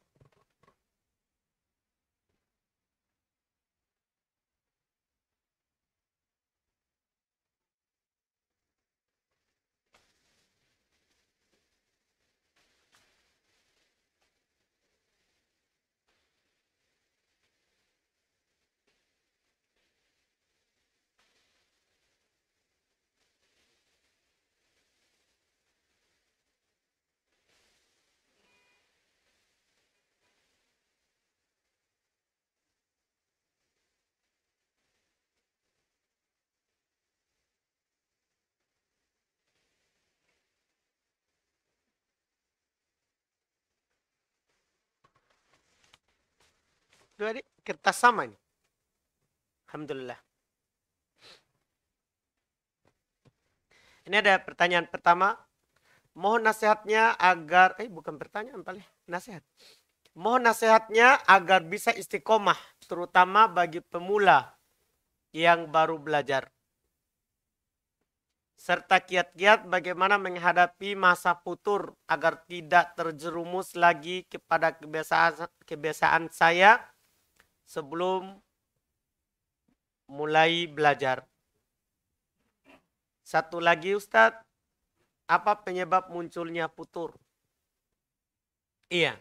dua hari kertas sama ini alhamdulillah ini ada pertanyaan pertama mohon nasihatnya agar eh bukan pertanyaan paling nasihat mohon nasihatnya agar bisa istiqomah terutama bagi pemula yang baru belajar serta kiat-kiat bagaimana menghadapi masa futur agar tidak terjerumus lagi kepada kebiasaan kebiasaan saya sebelum mulai belajar. Satu lagi Ustadz, apa penyebab munculnya putur? Iya.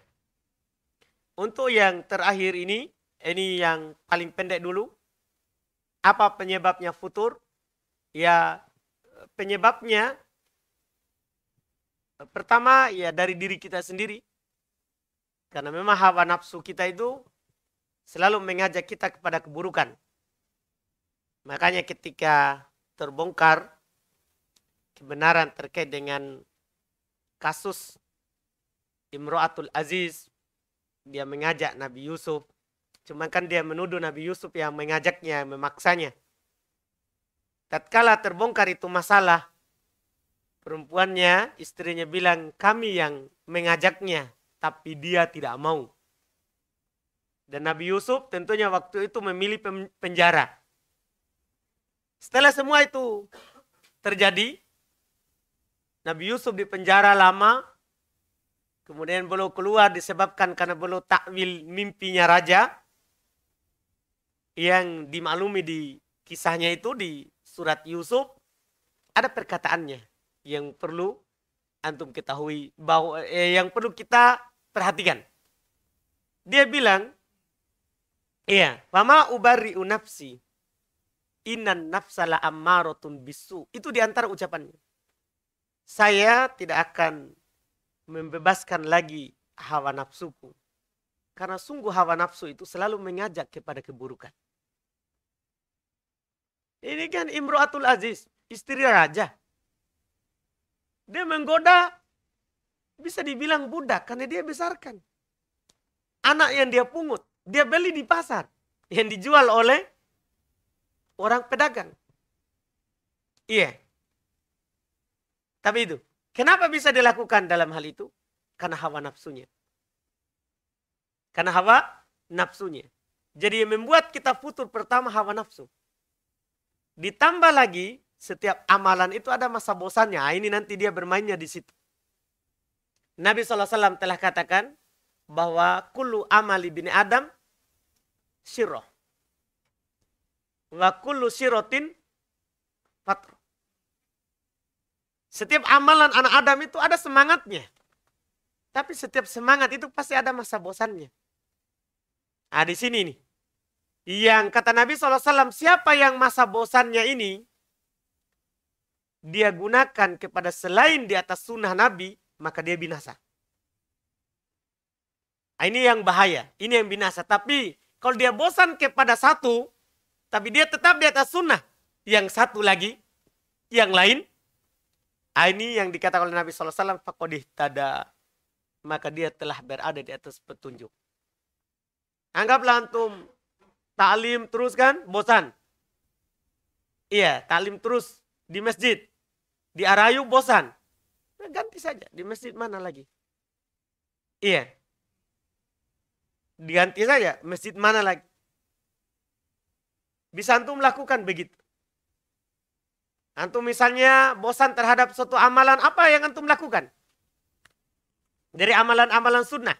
Untuk yang terakhir ini, ini yang paling pendek dulu. Apa penyebabnya futur? Ya, penyebabnya pertama ya dari diri kita sendiri. Karena memang hawa nafsu kita itu selalu mengajak kita kepada keburukan. Makanya ketika terbongkar kebenaran terkait dengan kasus Imro'atul Aziz, dia mengajak Nabi Yusuf. Cuma kan dia menuduh Nabi Yusuf yang mengajaknya, memaksanya. Tatkala terbongkar itu masalah, perempuannya, istrinya bilang, kami yang mengajaknya, tapi dia tidak mau. Dan Nabi Yusuf tentunya waktu itu memilih penjara. Setelah semua itu terjadi, Nabi Yusuf di penjara lama, kemudian beliau keluar disebabkan karena beliau takwil mimpinya raja yang dimaklumi di kisahnya itu di surat Yusuf ada perkataannya yang perlu antum ketahui bahwa eh, yang perlu kita perhatikan. Dia bilang Iya, mama ubari unapsi Inan nafsala amarotun bisu. Itu diantara ucapannya. Saya tidak akan membebaskan lagi hawa nafsuku. Karena sungguh hawa nafsu itu selalu mengajak kepada keburukan. Ini kan Imro'atul Aziz, istri raja. Dia menggoda bisa dibilang budak karena dia besarkan. Anak yang dia pungut dia beli di pasar yang dijual oleh orang pedagang. Iya. Yeah. Tapi itu, kenapa bisa dilakukan dalam hal itu? Karena hawa nafsunya. Karena hawa nafsunya. Jadi yang membuat kita futur pertama hawa nafsu. Ditambah lagi, setiap amalan itu ada masa bosannya. Ah, ini nanti dia bermainnya di situ. Nabi SAW telah katakan, bahwa kullu amali bin Adam sirah. Wa kullu sirotin fatro. Setiap amalan anak Adam itu ada semangatnya. Tapi setiap semangat itu pasti ada masa bosannya. Nah di sini nih. Yang kata Nabi SAW, siapa yang masa bosannya ini, dia gunakan kepada selain di atas sunnah Nabi, maka dia binasa. Nah, ini yang bahaya, ini yang binasa. Tapi kalau dia bosan kepada satu, tapi dia tetap di atas sunnah, yang satu lagi, yang lain, nah, ini yang dikatakan oleh Nabi SAW, fakodih tada, maka dia telah berada di atas petunjuk. Anggaplah antum talim terus kan, bosan. Iya, talim terus di masjid. Di Arayu bosan. Nah, ganti saja, di masjid mana lagi? Iya, diganti saja masjid mana lagi. Bisa antum lakukan begitu. Antum misalnya bosan terhadap suatu amalan apa yang antum lakukan? Dari amalan-amalan sunnah.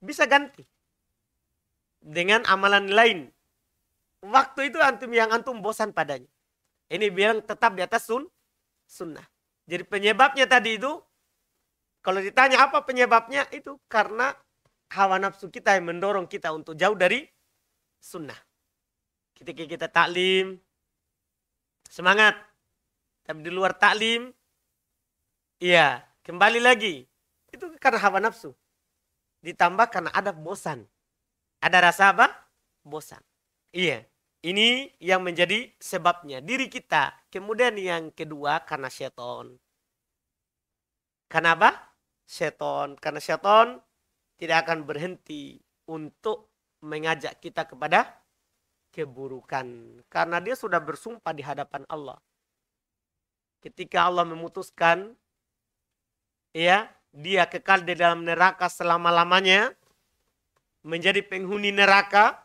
Bisa ganti. Dengan amalan lain. Waktu itu antum yang antum bosan padanya. Ini bilang tetap di atas sun, sunnah. Jadi penyebabnya tadi itu kalau ditanya apa penyebabnya itu karena hawa nafsu kita yang mendorong kita untuk jauh dari sunnah. Ketika kita taklim, semangat. Tapi di luar taklim, iya, kembali lagi. Itu karena hawa nafsu. Ditambah karena ada bosan. Ada rasa apa? Bosan. Iya. Ini yang menjadi sebabnya diri kita. Kemudian yang kedua karena Karena Kenapa? Seton. Karena seton tidak akan berhenti untuk mengajak kita kepada keburukan karena dia sudah bersumpah di hadapan Allah. Ketika Allah memutuskan ya, dia kekal di dalam neraka selama-lamanya menjadi penghuni neraka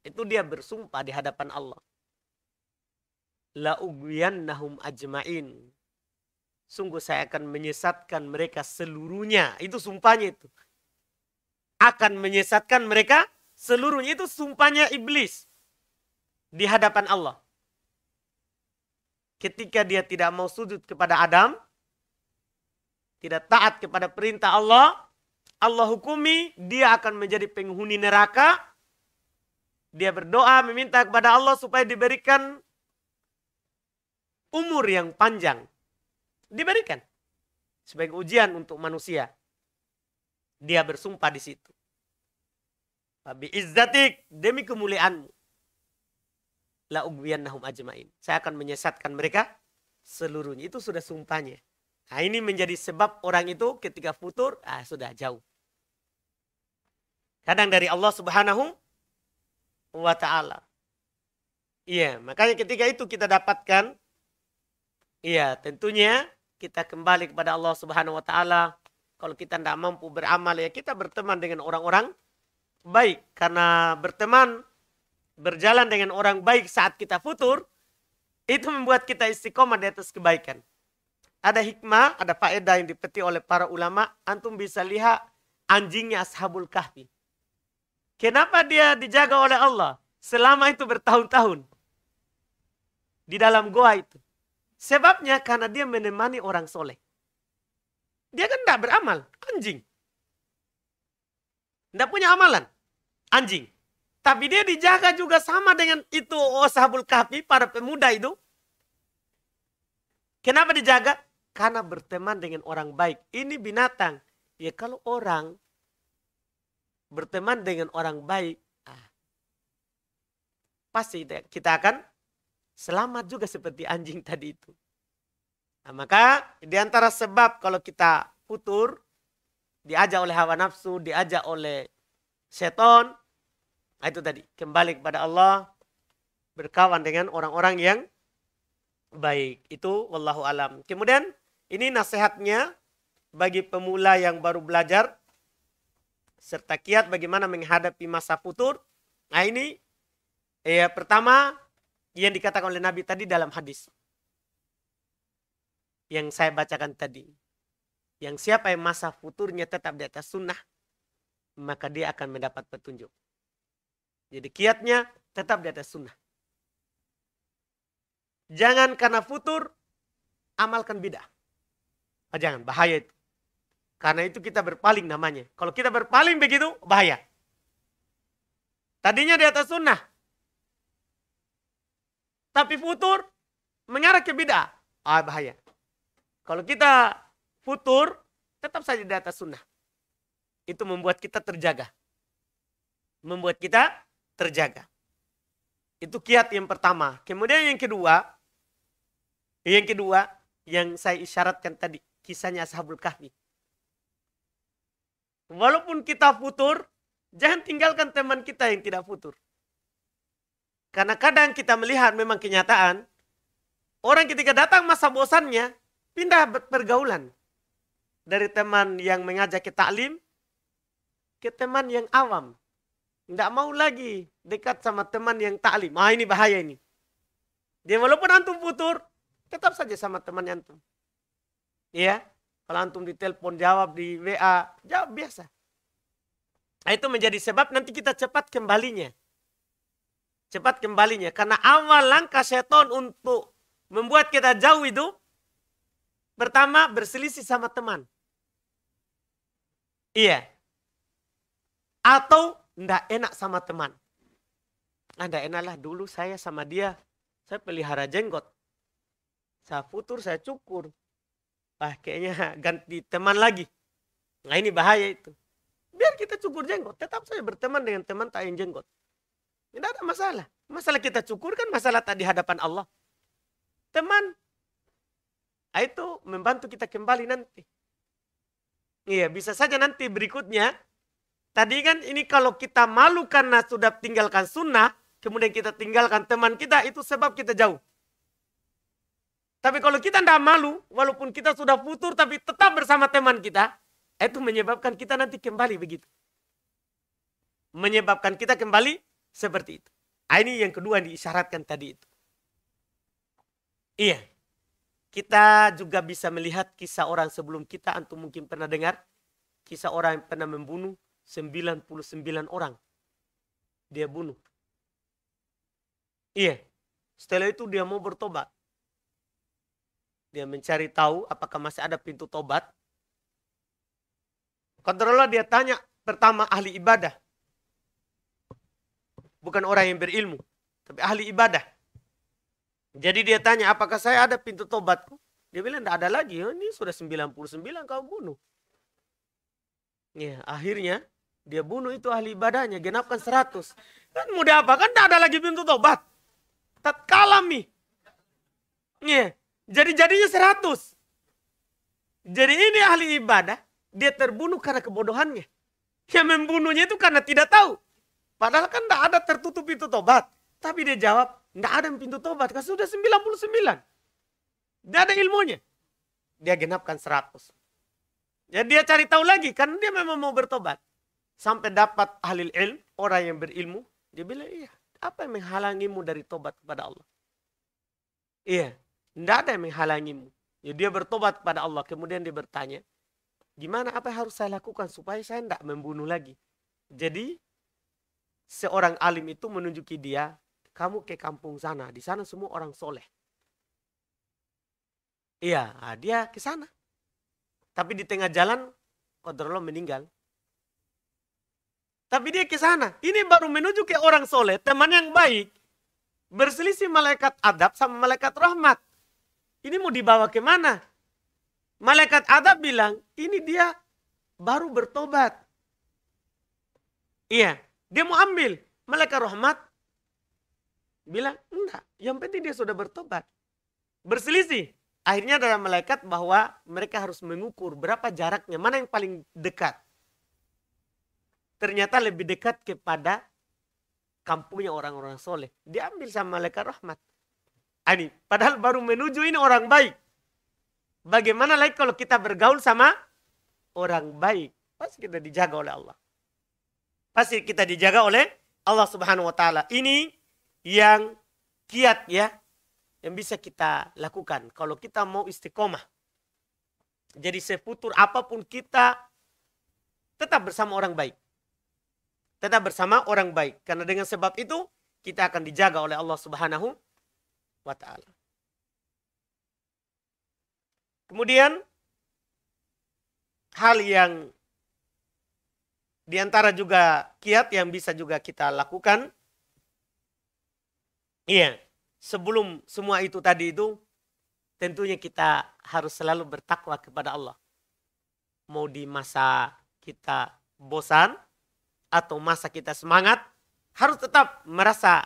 itu dia bersumpah di hadapan Allah. La nahum ajmain sungguh saya akan menyesatkan mereka seluruhnya. Itu sumpahnya itu. Akan menyesatkan mereka seluruhnya. Itu sumpahnya iblis. Di hadapan Allah. Ketika dia tidak mau sujud kepada Adam. Tidak taat kepada perintah Allah. Allah hukumi. Dia akan menjadi penghuni neraka. Dia berdoa meminta kepada Allah supaya diberikan umur yang panjang Diberikan sebagai ujian untuk manusia. Dia bersumpah di situ. Tapi izzatik demi kemuliaanmu. La ugbiyannahum ajmain. Saya akan menyesatkan mereka seluruhnya. Itu sudah sumpahnya. Nah, ini menjadi sebab orang itu ketika futur ah, sudah jauh. Kadang dari Allah Subhanahu wa taala. Iya, makanya ketika itu kita dapatkan iya, tentunya kita kembali kepada Allah Subhanahu wa taala. Kalau kita tidak mampu beramal ya kita berteman dengan orang-orang baik karena berteman berjalan dengan orang baik saat kita futur itu membuat kita istiqomah di atas kebaikan. Ada hikmah, ada faedah yang dipetik oleh para ulama. Antum bisa lihat anjingnya Ashabul Kahfi. Kenapa dia dijaga oleh Allah? Selama itu bertahun-tahun. Di dalam goa itu. Sebabnya karena dia menemani orang soleh. Dia kan tidak beramal, anjing. Tidak punya amalan, anjing. Tapi dia dijaga juga sama dengan itu oh, sahabul kahfi, para pemuda itu. Kenapa dijaga? Karena berteman dengan orang baik. Ini binatang. Ya kalau orang berteman dengan orang baik, ah, pasti kita akan selamat juga seperti anjing tadi itu. Nah, maka di antara sebab kalau kita putur, diajak oleh hawa nafsu, diajak oleh seton, nah itu tadi kembali kepada Allah, berkawan dengan orang-orang yang baik. Itu wallahu alam. Kemudian ini nasihatnya bagi pemula yang baru belajar serta kiat bagaimana menghadapi masa putur. Nah ini ya pertama yang dikatakan oleh Nabi tadi dalam hadis yang saya bacakan tadi. Yang siapa yang masa futurnya tetap di atas sunnah, maka dia akan mendapat petunjuk. Jadi kiatnya tetap di atas sunnah. Jangan karena futur, amalkan bidah. Oh, jangan, bahaya itu. Karena itu kita berpaling namanya. Kalau kita berpaling begitu, bahaya. Tadinya di atas sunnah, tapi futur mengarah ke bid'ah. Ah bahaya. Kalau kita futur tetap saja di atas sunnah. Itu membuat kita terjaga. Membuat kita terjaga. Itu kiat yang pertama. Kemudian yang kedua, yang kedua yang saya isyaratkan tadi kisahnya Ashabul Kahfi. Walaupun kita futur, jangan tinggalkan teman kita yang tidak futur. Karena kadang kita melihat memang kenyataan, orang ketika datang masa bosannya, pindah pergaulan. Dari teman yang mengajak ke taklim, ke teman yang awam. Tidak mau lagi dekat sama teman yang taklim. Ah ini bahaya ini. Dia walaupun antum putur tetap saja sama teman yang antum. Iya, kalau antum ditelepon jawab di WA, jawab biasa. Nah, itu menjadi sebab nanti kita cepat kembalinya cepat kembalinya. Karena awal langkah seton untuk membuat kita jauh itu, pertama berselisih sama teman. Iya. Atau ndak enak sama teman. Anda ah, enaklah dulu saya sama dia. Saya pelihara jenggot. Saya futur, saya cukur. Wah, kayaknya ganti teman lagi. Nah, ini bahaya itu. Biar kita cukur jenggot. Tetap saya berteman dengan teman tak yang jenggot. Tidak ada masalah. Masalah kita cukur kan masalah tadi hadapan Allah. Teman, ah, itu membantu kita kembali nanti. Iya, bisa saja nanti berikutnya. Tadi kan ini kalau kita malu karena sudah tinggalkan sunnah, kemudian kita tinggalkan teman kita, itu sebab kita jauh. Tapi kalau kita tidak malu, walaupun kita sudah futur, tapi tetap bersama teman kita, itu menyebabkan kita nanti kembali begitu. Menyebabkan kita kembali seperti itu. Ah, ini yang kedua diisyaratkan tadi itu. Iya. Kita juga bisa melihat kisah orang sebelum kita. Antum mungkin pernah dengar. Kisah orang yang pernah membunuh 99 orang. Dia bunuh. Iya. Setelah itu dia mau bertobat. Dia mencari tahu apakah masih ada pintu tobat. Kontrolnya dia tanya pertama ahli ibadah bukan orang yang berilmu, tapi ahli ibadah. Jadi dia tanya, apakah saya ada pintu tobatku? Dia bilang, tidak ada lagi. Oh, ini sudah 99 kau bunuh. Ya, akhirnya dia bunuh itu ahli ibadahnya, genapkan 100. Kan mudah apa? Kan tidak ada lagi pintu tobat. Tatkala mi. Ya, jadi-jadinya 100. Jadi ini ahli ibadah, dia terbunuh karena kebodohannya. Yang membunuhnya itu karena tidak tahu. Padahal kan tidak ada tertutup pintu tobat. Tapi dia jawab, tidak ada pintu tobat. Kan sudah 99. tidak ada ilmunya. Dia genapkan 100. Jadi ya, dia cari tahu lagi. Karena dia memang mau bertobat. Sampai dapat ahli ilmu. orang yang berilmu. Dia bilang, iya. Apa yang menghalangimu dari tobat kepada Allah? Iya. Tidak ada yang menghalangimu. Ya, dia bertobat kepada Allah. Kemudian dia bertanya, gimana apa yang harus saya lakukan supaya saya tidak membunuh lagi? Jadi seorang alim itu menunjuki dia, kamu ke kampung sana, di sana semua orang soleh. Iya, ah, dia ke sana. Tapi di tengah jalan, Qadarullah meninggal. Tapi dia ke sana. Ini baru menuju ke orang soleh, teman yang baik. Berselisih malaikat adab sama malaikat rahmat. Ini mau dibawa kemana? Malaikat adab bilang, ini dia baru bertobat. Iya, dia mau ambil. Malaikat rahmat bilang, enggak. Yang penting dia sudah bertobat. Berselisih. Akhirnya dalam malaikat bahwa mereka harus mengukur berapa jaraknya. Mana yang paling dekat. Ternyata lebih dekat kepada kampungnya orang-orang soleh. Diambil sama malaikat rahmat. Ah, ini, padahal baru menuju ini orang baik. Bagaimana lagi kalau kita bergaul sama orang baik? Pasti kita dijaga oleh Allah pasti kita dijaga oleh Allah Subhanahu wa taala. Ini yang kiat ya yang bisa kita lakukan kalau kita mau istiqomah. Jadi sefutur apapun kita tetap bersama orang baik. Tetap bersama orang baik karena dengan sebab itu kita akan dijaga oleh Allah Subhanahu wa taala. Kemudian hal yang di antara juga kiat yang bisa juga kita lakukan. Iya, sebelum semua itu tadi itu tentunya kita harus selalu bertakwa kepada Allah. Mau di masa kita bosan atau masa kita semangat harus tetap merasa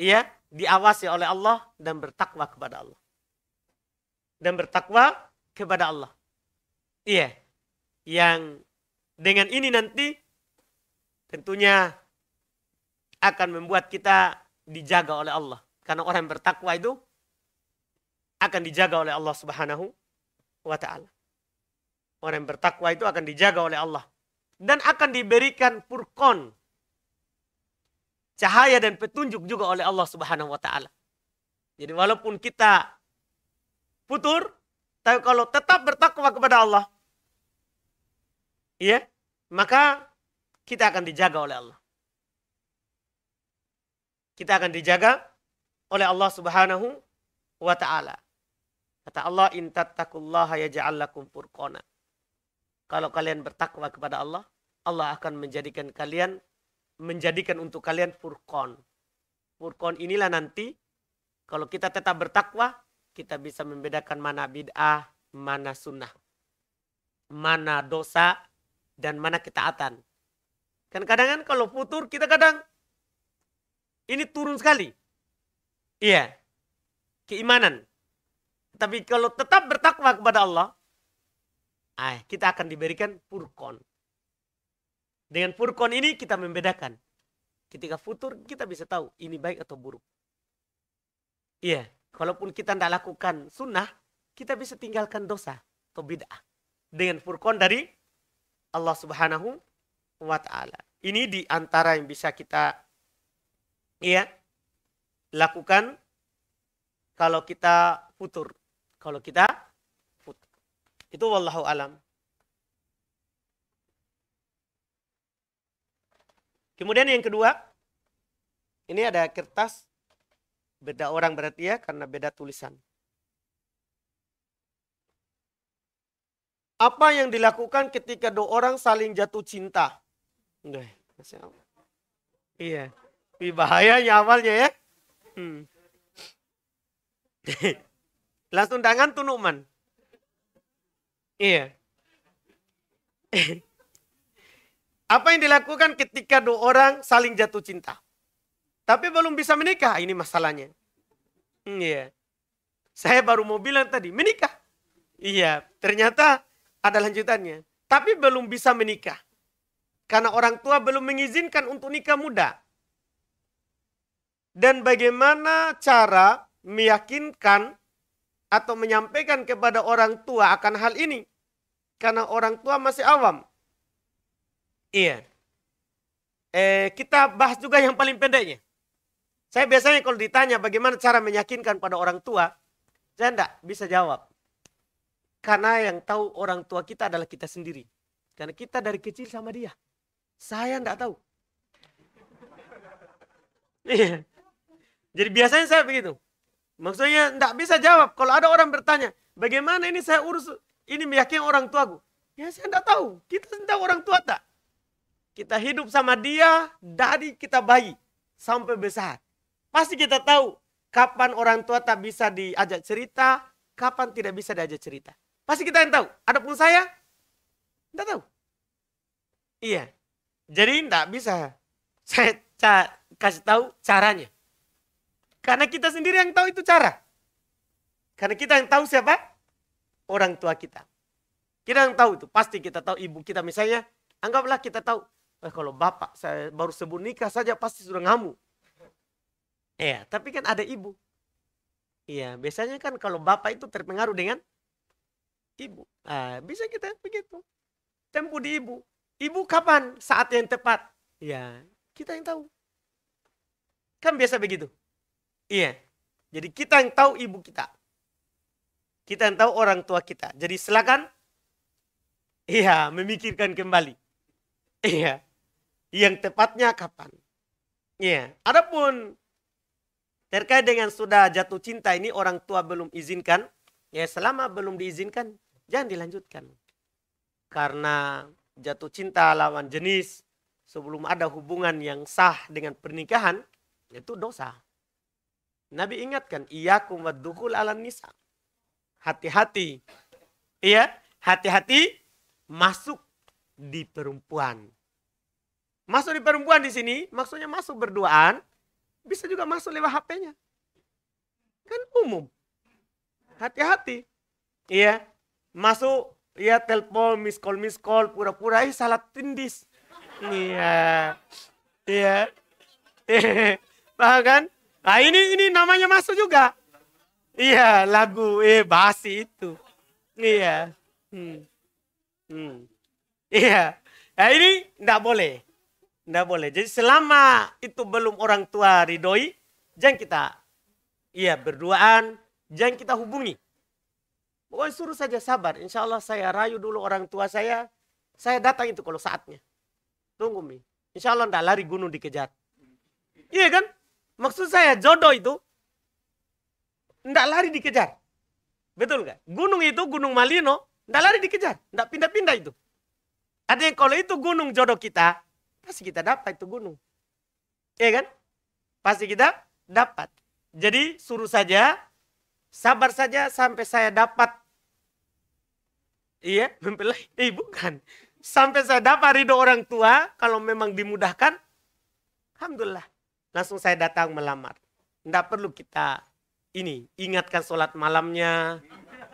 iya diawasi oleh Allah dan bertakwa kepada Allah. Dan bertakwa kepada Allah. Iya. Yang dengan ini nanti tentunya akan membuat kita dijaga oleh Allah. Karena orang yang bertakwa itu akan dijaga oleh Allah Subhanahu wa taala. Orang yang bertakwa itu akan dijaga oleh Allah dan akan diberikan furqon cahaya dan petunjuk juga oleh Allah Subhanahu wa taala. Jadi walaupun kita putur tapi kalau tetap bertakwa kepada Allah ya maka kita akan dijaga oleh Allah kita akan dijaga oleh Allah Subhanahu wa taala kata Allah intattaqullaha yaj'al lakum furqana kalau kalian bertakwa kepada Allah Allah akan menjadikan kalian menjadikan untuk kalian furqan furqan inilah nanti kalau kita tetap bertakwa kita bisa membedakan mana bid'ah mana sunnah mana dosa dan mana ketaatan. Kan kadang kan kalau futur kita kadang ini turun sekali. Iya. Keimanan. Tapi kalau tetap bertakwa kepada Allah, ah, kita akan diberikan furqon. Dengan furqon ini kita membedakan. Ketika futur kita bisa tahu ini baik atau buruk. Iya, kalaupun kita tidak lakukan sunnah, kita bisa tinggalkan dosa atau bid'ah. Dengan furqon dari Allah Subhanahu wa taala. Ini di antara yang bisa kita ya lakukan kalau kita futur. Kalau kita futur. Itu wallahu alam. Kemudian yang kedua, ini ada kertas beda orang berarti ya karena beda tulisan. Apa yang dilakukan ketika dua orang saling jatuh cinta? Iya. Ini bahayanya awalnya ya. Hmm. Langsung tangan tunuman. Iya. Apa yang dilakukan ketika dua orang saling jatuh cinta? Tapi belum bisa menikah, ini masalahnya. Hmm, iya. Saya baru mau bilang tadi, menikah. Iya, ternyata ada lanjutannya. Tapi belum bisa menikah. Karena orang tua belum mengizinkan untuk nikah muda. Dan bagaimana cara meyakinkan atau menyampaikan kepada orang tua akan hal ini? Karena orang tua masih awam. Iya. Eh, kita bahas juga yang paling pendeknya. Saya biasanya kalau ditanya bagaimana cara meyakinkan pada orang tua, saya tidak bisa jawab. Karena yang tahu orang tua kita adalah kita sendiri. Karena kita dari kecil sama dia. Saya enggak tahu. Iya. Jadi biasanya saya begitu. Maksudnya enggak bisa jawab. Kalau ada orang bertanya, bagaimana ini saya urus ini meyakini orang tuaku? Ya saya enggak tahu. Kita tahu orang tua tak. Kita hidup sama dia dari kita bayi sampai besar. Pasti kita tahu kapan orang tua tak bisa diajak cerita, kapan tidak bisa diajak cerita. Pasti kita yang tahu. Adapun saya, tidak tahu. Iya. Jadi tidak bisa. Saya kasih tahu caranya. Karena kita sendiri yang tahu itu cara. Karena kita yang tahu siapa? Orang tua kita. Kita yang tahu itu. Pasti kita tahu ibu kita misalnya. Anggaplah kita tahu. Eh, kalau bapak saya baru sebelum nikah saja pasti sudah ngamuk. Iya, tapi kan ada ibu. Iya, biasanya kan kalau bapak itu terpengaruh dengan ibu. Nah, bisa kita begitu. tempu di ibu. Ibu kapan saat yang tepat? Ya, kita yang tahu. Kan biasa begitu. Iya. Jadi kita yang tahu ibu kita. Kita yang tahu orang tua kita. Jadi silakan iya memikirkan kembali. Iya. Yang tepatnya kapan? Iya. Adapun terkait dengan sudah jatuh cinta ini orang tua belum izinkan, ya selama belum diizinkan jangan dilanjutkan. Karena jatuh cinta lawan jenis sebelum ada hubungan yang sah dengan pernikahan itu dosa. Nabi ingatkan, iya kumadukul ala nisa. Hati-hati. Iya, hati-hati masuk di perempuan. Masuk di perempuan di sini, maksudnya masuk berduaan, bisa juga masuk lewat HP-nya. Kan umum. Hati-hati. Iya masuk ya telepon miss call miss call pura-pura eh salah tindis iya iya bahkan ah ini ini namanya masuk juga iya lagu eh basi itu iya hmm. Hmm. iya nah, ini ndak boleh ndak boleh jadi selama itu belum orang tua ridhoi jangan kita iya berduaan jangan kita hubungi Pokoknya suruh saja sabar. Insya Allah saya rayu dulu orang tua saya. Saya datang itu kalau saatnya. Tunggu Mi. Insya Allah ndak lari gunung dikejar. Iya kan? Maksud saya jodoh itu ndak lari dikejar. Betul nggak? Gunung itu Gunung Malino ndak lari dikejar, ndak pindah-pindah itu. Ada yang kalau itu gunung jodoh kita, pasti kita dapat itu gunung. Iya kan? Pasti kita dapat. Jadi suruh saja Sabar saja sampai saya dapat. Iya, mempelai. Eh, bukan. Sampai saya dapat ridho orang tua, kalau memang dimudahkan, Alhamdulillah. Langsung saya datang melamar. Tidak perlu kita ini, ingatkan sholat malamnya.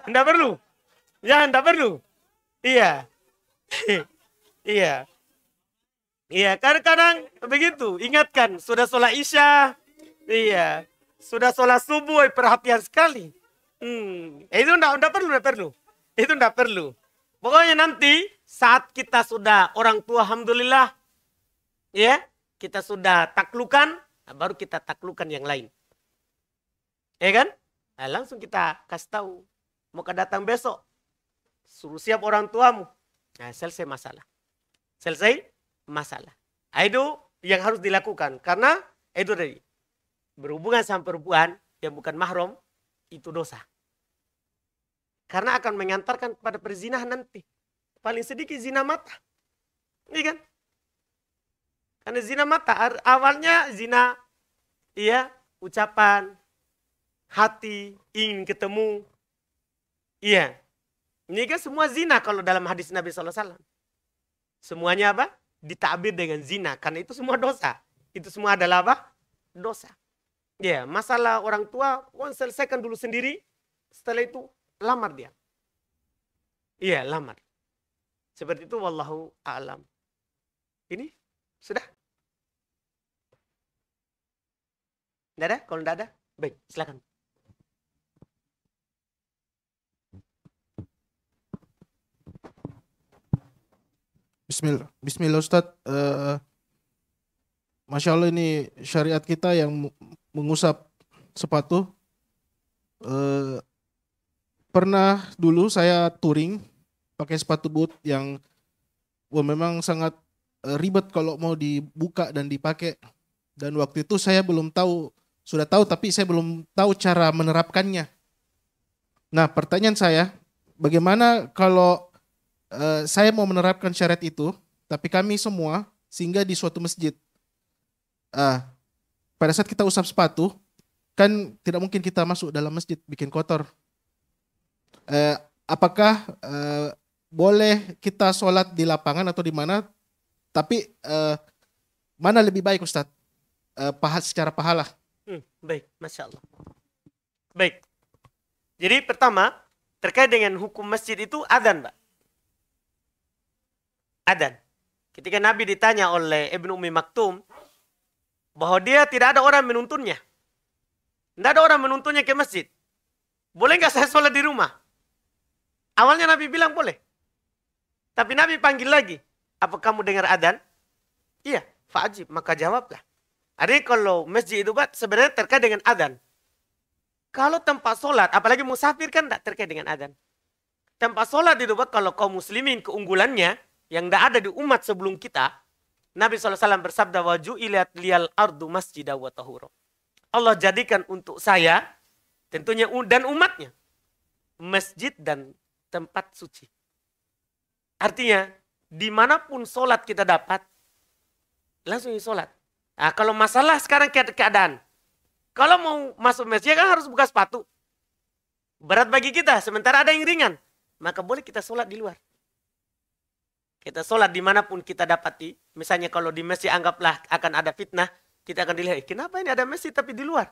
Tidak perlu. Ya, tidak perlu. Iya. iya. Iya, kadang-kadang begitu. Ingatkan, sudah sholat isya. Iya. Sudah sholat subuh, eh, perhatian sekali. Hmm, itu enggak, enggak perlu, enggak perlu. Itu enggak perlu. Pokoknya nanti saat kita sudah orang tua alhamdulillah ya, kita sudah taklukan, nah baru kita taklukan yang lain. Ya kan? Nah, langsung kita kasih tahu. Mau ke datang besok. Suruh siap orang tuamu. Nah, selesai masalah. Selesai masalah. Nah, itu yang harus dilakukan. Karena itu dari berhubungan sama perempuan yang bukan mahram itu dosa. Karena akan mengantarkan kepada perzinahan nanti. Paling sedikit zina mata. Ini iya kan? Karena zina mata awalnya zina iya ucapan hati ingin ketemu iya ini kan semua zina kalau dalam hadis Nabi SAW semuanya apa ditabir dengan zina karena itu semua dosa itu semua adalah apa dosa Ya, masalah orang tua, Wan selesaikan dulu sendiri. Setelah itu lamar dia. Iya, lamar. Seperti itu wallahu alam. Ini sudah? Tidak ada? Kalau tidak ada, baik, silakan. Bismillah, Bismillah Ustadz. Uh, Masya Allah ini syariat kita yang mengusap sepatu. Uh, pernah dulu saya touring pakai sepatu boot yang well, memang sangat eh, ribet kalau mau dibuka dan dipakai. Dan waktu itu saya belum tahu, sudah tahu tapi saya belum tahu cara menerapkannya. Nah pertanyaan saya, bagaimana kalau uh, saya mau menerapkan syarat itu, tapi kami semua sehingga di suatu masjid. Uh, pada saat kita usap sepatu kan tidak mungkin kita masuk dalam masjid bikin kotor. Eh, apakah eh, boleh kita sholat di lapangan atau di mana? Tapi eh, mana lebih baik Ustadz? Eh, pahat secara pahala. Hmm, baik, masya Allah. Baik. Jadi pertama terkait dengan hukum masjid itu adan, pak. Adan. Ketika Nabi ditanya oleh Ibnu Umi Maktum, bahwa dia tidak ada orang menuntunnya. Tidak ada orang menuntunnya ke masjid. Boleh nggak saya sholat di rumah? Awalnya Nabi bilang boleh. Tapi Nabi panggil lagi. Apa kamu dengar adan? Iya, Fa'ajib. Maka jawablah. Artinya kalau masjid itu bat, sebenarnya terkait dengan adan. Kalau tempat sholat, apalagi musafir kan tidak terkait dengan adan. Tempat sholat itu bat, kalau kaum muslimin keunggulannya, yang tidak ada di umat sebelum kita, Nabi SAW bersabda waju ilat lial ardu masjidah wa tahuro. Allah jadikan untuk saya tentunya dan umatnya masjid dan tempat suci. Artinya dimanapun sholat kita dapat langsung sholat. Nah, kalau masalah sekarang keadaan. Kalau mau masuk masjid kan harus buka sepatu. Berat bagi kita, sementara ada yang ringan. Maka boleh kita sholat di luar. Kita sholat dimanapun kita dapati. Misalnya kalau di masjid anggaplah akan ada fitnah. Kita akan dilihat, eh, kenapa ini ada masjid tapi di luar?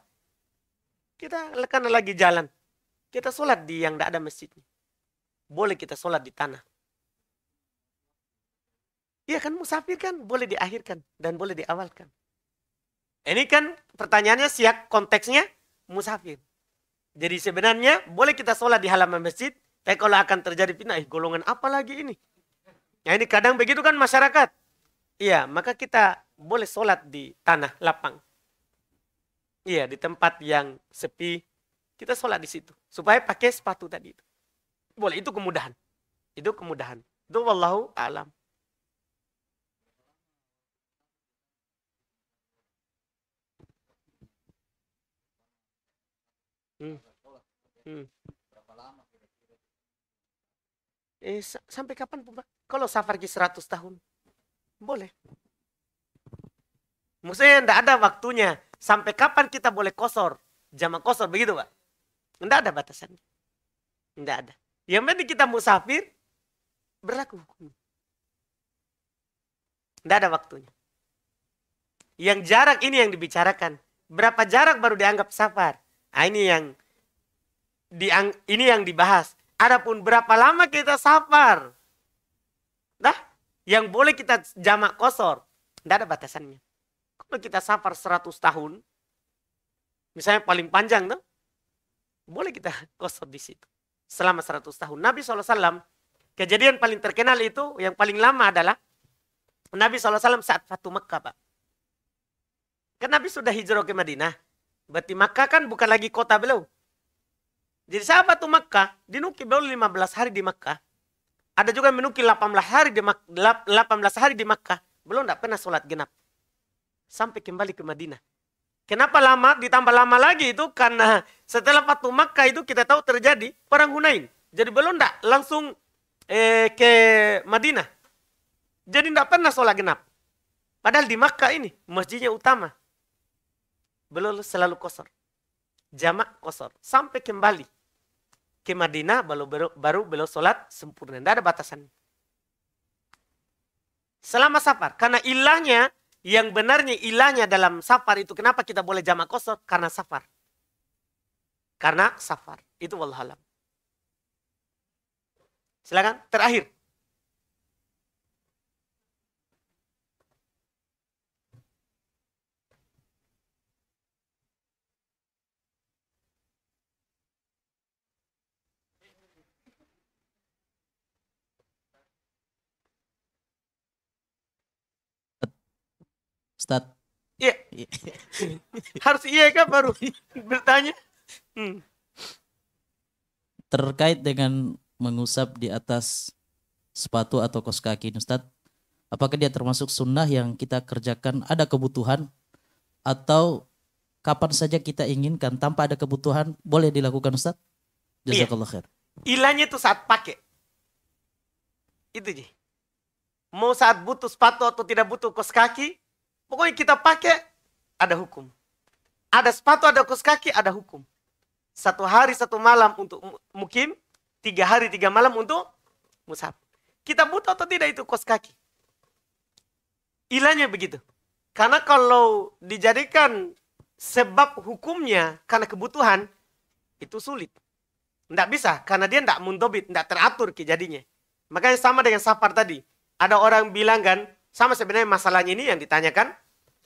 Kita karena lagi jalan. Kita sholat di yang tidak ada masjidnya. Boleh kita sholat di tanah. Iya kan musafir kan boleh diakhirkan dan boleh diawalkan. Ini kan pertanyaannya siap konteksnya musafir. Jadi sebenarnya boleh kita sholat di halaman masjid, tapi kalau akan terjadi fitnah, eh golongan apa lagi ini? Ya ini kadang begitu kan masyarakat. Iya, maka kita boleh sholat di tanah lapang. Iya, di tempat yang sepi. Kita sholat di situ. Supaya pakai sepatu tadi itu. Boleh, itu kemudahan. Itu kemudahan. Itu wallahu alam. Hmm. Hmm. Eh, sampai kapan, Pak? Kalau safarnya 100 tahun, boleh. Maksudnya tidak ada waktunya. Sampai kapan kita boleh kosor? Jama kosor, begitu Pak? Tidak ada batasannya. Tidak ada. Yang penting kita musafir, berlaku hukum, Tidak ada waktunya. Yang jarak ini yang dibicarakan. Berapa jarak baru dianggap safar? Nah, ini yang diang, ini yang dibahas. Adapun berapa lama kita safar? Yang boleh kita jamak kosor. Tidak ada batasannya. Kalau kita safar 100 tahun, misalnya paling panjang tuh, boleh kita kosor di situ. Selama 100 tahun. Nabi SAW, kejadian paling terkenal itu, yang paling lama adalah Nabi SAW saat Fatu Mekah, Pak. Kan Nabi sudah hijrah ke Madinah. Berarti Makkah kan bukan lagi kota beliau. Jadi sahabat tuh Makkah, dinuki beliau 15 hari di Makkah. Ada juga yang menukil 18 hari di Mak 18 hari di Makkah belum tidak pernah sholat genap sampai kembali ke Madinah. Kenapa lama? Ditambah lama lagi itu karena setelah Fatu Makkah itu kita tahu terjadi perang Hunain. Jadi belum tidak langsung eh, ke Madinah. Jadi tidak pernah sholat genap. Padahal di Makkah ini masjidnya utama. Belum selalu kosor. Jamak kosor. Sampai kembali ke Madinah baru baru, baru belum sholat sempurna. Tidak ada batasan. Selama safar. Karena ilahnya, yang benarnya ilahnya dalam safar itu kenapa kita boleh jamak kosor? Karena safar. Karena safar. Itu wallahualam. Silakan terakhir. Ustad. Iya. Harus iya kan baru bertanya. Hmm. Terkait dengan mengusap di atas sepatu atau kos kaki Ustad, apakah dia termasuk sunnah yang kita kerjakan ada kebutuhan atau kapan saja kita inginkan tanpa ada kebutuhan boleh dilakukan Ustad? Iya. Jazakallah iya. khair. Ilahnya itu saat pakai. Itu sih. Mau saat butuh sepatu atau tidak butuh kos kaki, Pokoknya kita pakai, ada hukum. Ada sepatu, ada kos kaki, ada hukum. Satu hari, satu malam untuk mukim. Tiga hari, tiga malam untuk musab. Kita butuh atau tidak itu kos kaki? Ilahnya begitu. Karena kalau dijadikan sebab hukumnya karena kebutuhan, itu sulit. Tidak bisa, karena dia tidak mundobit, tidak teratur kejadiannya. Makanya sama dengan safar tadi. Ada orang bilang kan, sama sebenarnya masalahnya ini yang ditanyakan.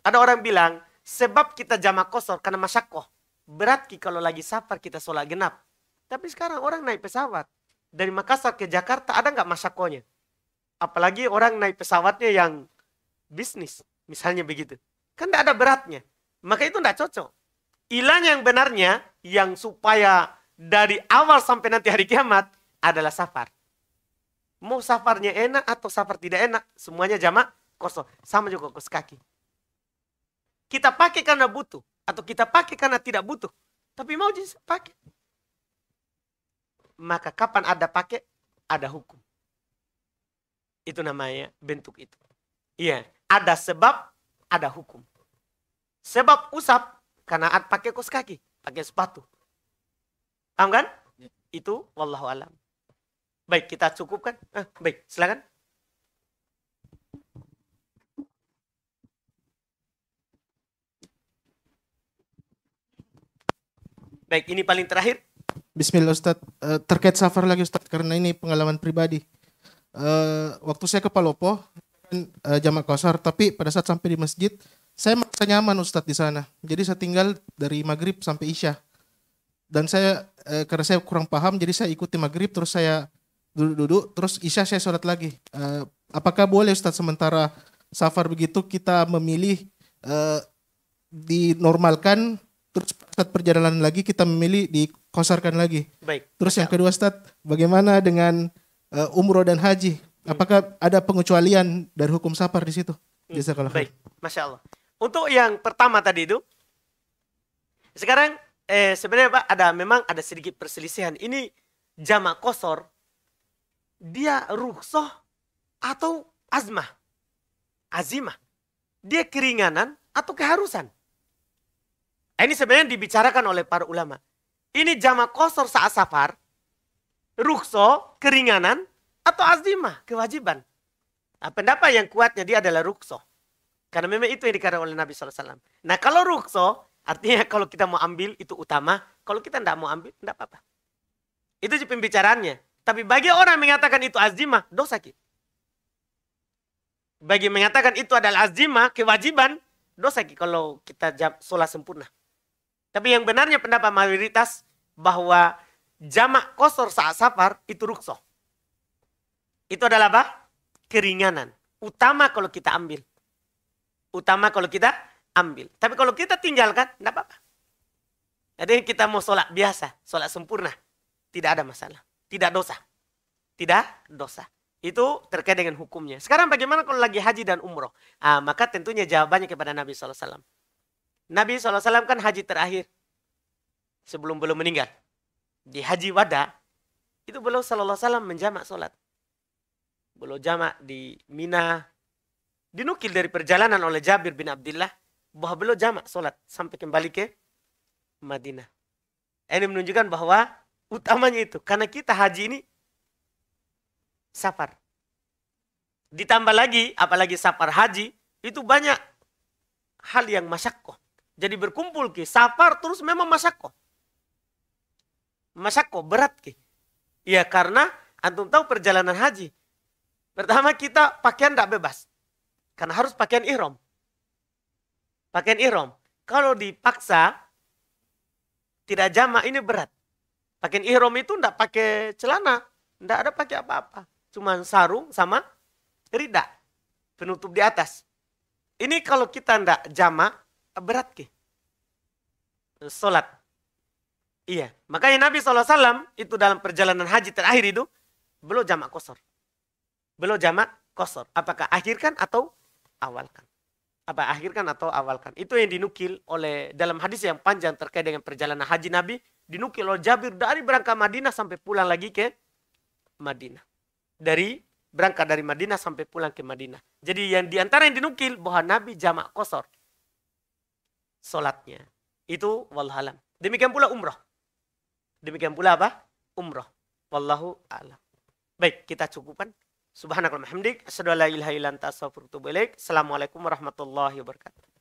Ada orang bilang, sebab kita jamak kosor karena masyakoh. Berat ki kalau lagi safar kita sholat genap. Tapi sekarang orang naik pesawat. Dari Makassar ke Jakarta ada nggak masyakohnya? Apalagi orang naik pesawatnya yang bisnis. Misalnya begitu. Kan tidak ada beratnya. Maka itu tidak cocok. Ilahnya yang benarnya, yang supaya dari awal sampai nanti hari kiamat adalah safar. Mau safarnya enak atau safar tidak enak, semuanya jamak kosong. Sama juga kos kaki. Kita pakai karena butuh. Atau kita pakai karena tidak butuh. Tapi mau jadi pakai. Maka kapan ada pakai, ada hukum. Itu namanya bentuk itu. Iya, ada sebab, ada hukum. Sebab usap karena pakai kos kaki, pakai sepatu. Paham kan? Ya. Itu wallahu alam. Baik, kita cukupkan. Eh, baik, silakan. Baik, ini paling terakhir. Bismillah Ustaz, eh, terkait safar lagi Ustaz, karena ini pengalaman pribadi. Eh, waktu saya ke Palopo, eh, jamak kosar, tapi pada saat sampai di masjid, saya merasa nyaman Ustaz di sana. Jadi saya tinggal dari maghrib sampai isya. Dan saya, karena saya kurang paham, jadi saya ikuti maghrib, terus saya duduk-duduk terus Isya saya sholat lagi. Uh, apakah boleh Ustadz sementara safar begitu kita memilih uh, dinormalkan terus saat perjalanan lagi kita memilih dikosarkan lagi. Baik. Terus yang kedua Ustadz, bagaimana dengan uh, umroh dan haji? Hmm. Apakah ada pengecualian dari hukum safar di situ? Hmm. kalau Baik, masya Allah. Untuk yang pertama tadi itu, sekarang eh, sebenarnya Pak ada memang ada sedikit perselisihan. Ini jama kosor dia rukshoh atau azmah, azimah. Dia keringanan atau keharusan. Ini sebenarnya dibicarakan oleh para ulama. Ini jama kosor saat safar, rukso, keringanan, atau azimah, kewajiban. Nah, pendapat yang kuatnya dia adalah rukso. Karena memang itu yang dikatakan oleh Nabi SAW. Nah kalau rukso, artinya kalau kita mau ambil itu utama. Kalau kita tidak mau ambil, tidak apa-apa. Itu pembicaraannya. Tapi bagi orang mengatakan itu azimah, dosa ki. Bagi mengatakan itu adalah azimah, kewajiban, dosa ki kalau kita jam, sholat sempurna. Tapi yang benarnya pendapat mayoritas bahwa jamak kosor saat safar itu rukso. Itu adalah apa? Keringanan. Utama kalau kita ambil. Utama kalau kita ambil. Tapi kalau kita tinggalkan, tidak apa-apa. Jadi kita mau sholat biasa, sholat sempurna. Tidak ada masalah. Tidak dosa. Tidak dosa. Itu terkait dengan hukumnya. Sekarang bagaimana kalau lagi haji dan umroh? Ah, maka tentunya jawabannya kepada Nabi SAW. Nabi SAW kan haji terakhir. Sebelum belum meninggal. Di haji wada, itu beliau SAW menjamak sholat. Belum jamak di Mina. Dinukil dari perjalanan oleh Jabir bin Abdullah. Bahwa belum jamak sholat sampai kembali ke Madinah. Ini menunjukkan bahwa utamanya itu. Karena kita haji ini safar. Ditambah lagi, apalagi safar haji, itu banyak hal yang masyakoh. Jadi berkumpul ki, safar terus memang masyakoh. Masyakoh, berat ki. Ya karena antum tahu perjalanan haji. Pertama kita pakaian tidak bebas. Karena harus pakaian ihram. Pakaian ihram. Kalau dipaksa, tidak jama ini berat. Pakai ihrom itu ndak pakai celana, ndak ada pakai apa-apa. Cuman sarung sama rida, penutup di atas. Ini kalau kita ndak jama, berat ke? Salat. Iya, makanya Nabi SAW itu dalam perjalanan haji terakhir itu, belum jama kosor. Belum jama kosor. Apakah akhirkan atau awalkan? Apa akhirkan atau awalkan? Itu yang dinukil oleh dalam hadis yang panjang terkait dengan perjalanan haji Nabi dinukil oleh Jabir dari berangkat Madinah sampai pulang lagi ke Madinah. Dari berangkat dari Madinah sampai pulang ke Madinah. Jadi yang diantara yang dinukil bahwa Nabi jamak kosor. Solatnya. Itu walhalam. Demikian pula umroh. Demikian pula apa? Umroh. Wallahu alam. Baik, kita cukupkan. Subhanakallahumma hamdik. Assalamualaikum warahmatullahi wabarakatuh.